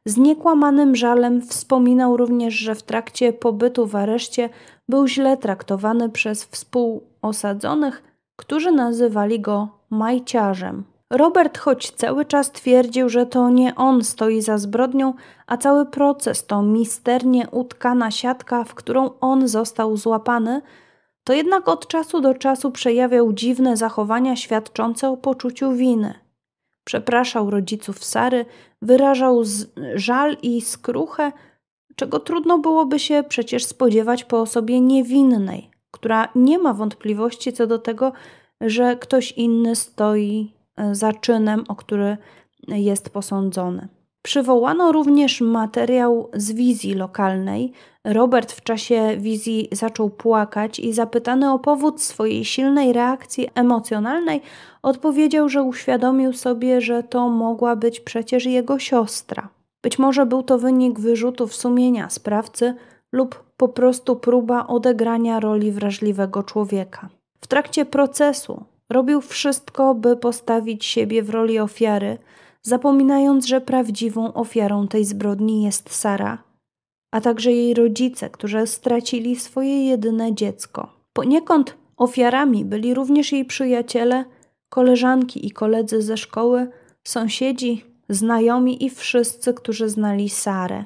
Z niekłamanym żalem wspominał również, że w trakcie pobytu w areszcie był źle traktowany przez współosadzonych którzy nazywali go majciarzem. Robert choć cały czas twierdził, że to nie on stoi za zbrodnią, a cały proces to misternie utkana siatka, w którą on został złapany, to jednak od czasu do czasu przejawiał dziwne zachowania świadczące o poczuciu winy. Przepraszał rodziców Sary, wyrażał żal i skruchę, czego trudno byłoby się przecież spodziewać po osobie niewinnej, która nie ma wątpliwości co do tego, że ktoś inny stoi e, za czynem, o który jest posądzony. Przywołano również materiał z wizji lokalnej. Robert w czasie wizji zaczął płakać i zapytany o powód swojej silnej reakcji emocjonalnej, odpowiedział, że uświadomił sobie, że to mogła być przecież jego siostra. Być może był to wynik wyrzutów sumienia sprawcy, lub po prostu próba odegrania roli wrażliwego człowieka. W trakcie procesu robił wszystko, by postawić siebie w roli ofiary, zapominając, że prawdziwą ofiarą tej zbrodni jest Sara, a także jej rodzice, którzy stracili swoje jedyne dziecko. Poniekąd ofiarami byli również jej przyjaciele, koleżanki i koledzy ze szkoły, sąsiedzi, znajomi i wszyscy, którzy znali Sarę.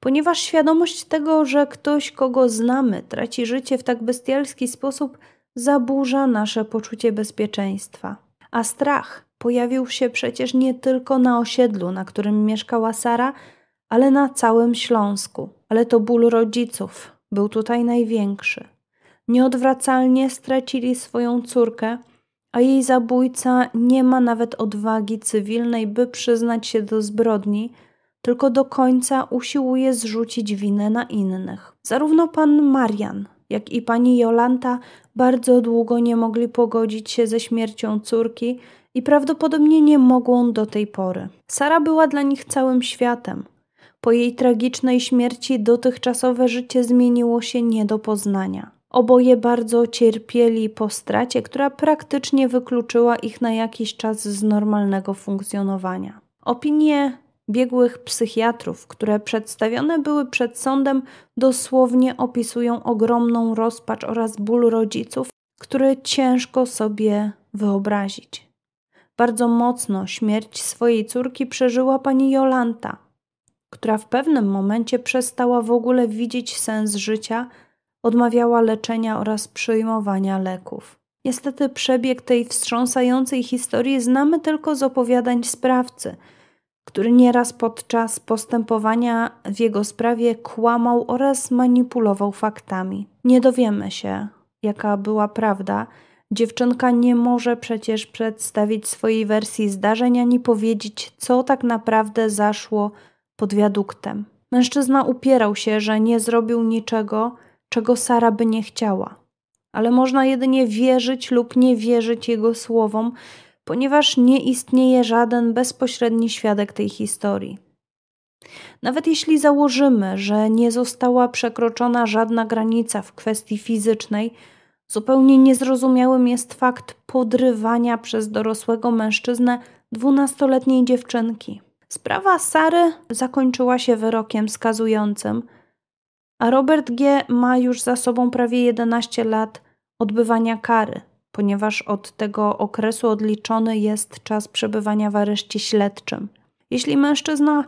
Ponieważ świadomość tego, że ktoś, kogo znamy, traci życie w tak bestialski sposób, zaburza nasze poczucie bezpieczeństwa. A strach pojawił się przecież nie tylko na osiedlu, na którym mieszkała Sara, ale na całym Śląsku. Ale to ból rodziców był tutaj największy. Nieodwracalnie stracili swoją córkę, a jej zabójca nie ma nawet odwagi cywilnej, by przyznać się do zbrodni tylko do końca usiłuje zrzucić winę na innych. Zarówno pan Marian, jak i pani Jolanta bardzo długo nie mogli pogodzić się ze śmiercią córki i prawdopodobnie nie mogą do tej pory. Sara była dla nich całym światem. Po jej tragicznej śmierci dotychczasowe życie zmieniło się nie do poznania. Oboje bardzo cierpieli po stracie, która praktycznie wykluczyła ich na jakiś czas z normalnego funkcjonowania. Opinie biegłych psychiatrów, które przedstawione były przed sądem, dosłownie opisują ogromną rozpacz oraz ból rodziców, które ciężko sobie wyobrazić. Bardzo mocno śmierć swojej córki przeżyła pani Jolanta, która w pewnym momencie przestała w ogóle widzieć sens życia, odmawiała leczenia oraz przyjmowania leków. Niestety przebieg tej wstrząsającej historii znamy tylko z opowiadań sprawcy – który nieraz podczas postępowania w jego sprawie kłamał oraz manipulował faktami. Nie dowiemy się, jaka była prawda. Dziewczynka nie może przecież przedstawić swojej wersji zdarzeń ani powiedzieć, co tak naprawdę zaszło pod wiaduktem. Mężczyzna upierał się, że nie zrobił niczego, czego Sara by nie chciała. Ale można jedynie wierzyć lub nie wierzyć jego słowom, ponieważ nie istnieje żaden bezpośredni świadek tej historii. Nawet jeśli założymy, że nie została przekroczona żadna granica w kwestii fizycznej, zupełnie niezrozumiałym jest fakt podrywania przez dorosłego mężczyznę dwunastoletniej dziewczynki. Sprawa Sary zakończyła się wyrokiem skazującym, a Robert G. ma już za sobą prawie 11 lat odbywania kary ponieważ od tego okresu odliczony jest czas przebywania w areszcie śledczym. Jeśli mężczyzna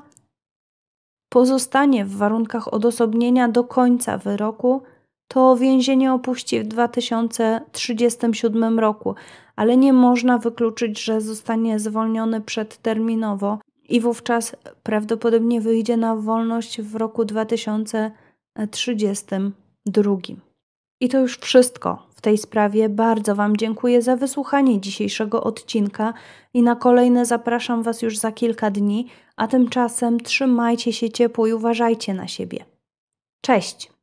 pozostanie w warunkach odosobnienia do końca wyroku, to więzienie opuści w 2037 roku, ale nie można wykluczyć, że zostanie zwolniony przedterminowo i wówczas prawdopodobnie wyjdzie na wolność w roku 2032. I to już wszystko w tej sprawie bardzo Wam dziękuję za wysłuchanie dzisiejszego odcinka i na kolejne zapraszam Was już za kilka dni, a tymczasem trzymajcie się ciepło i uważajcie na siebie. Cześć!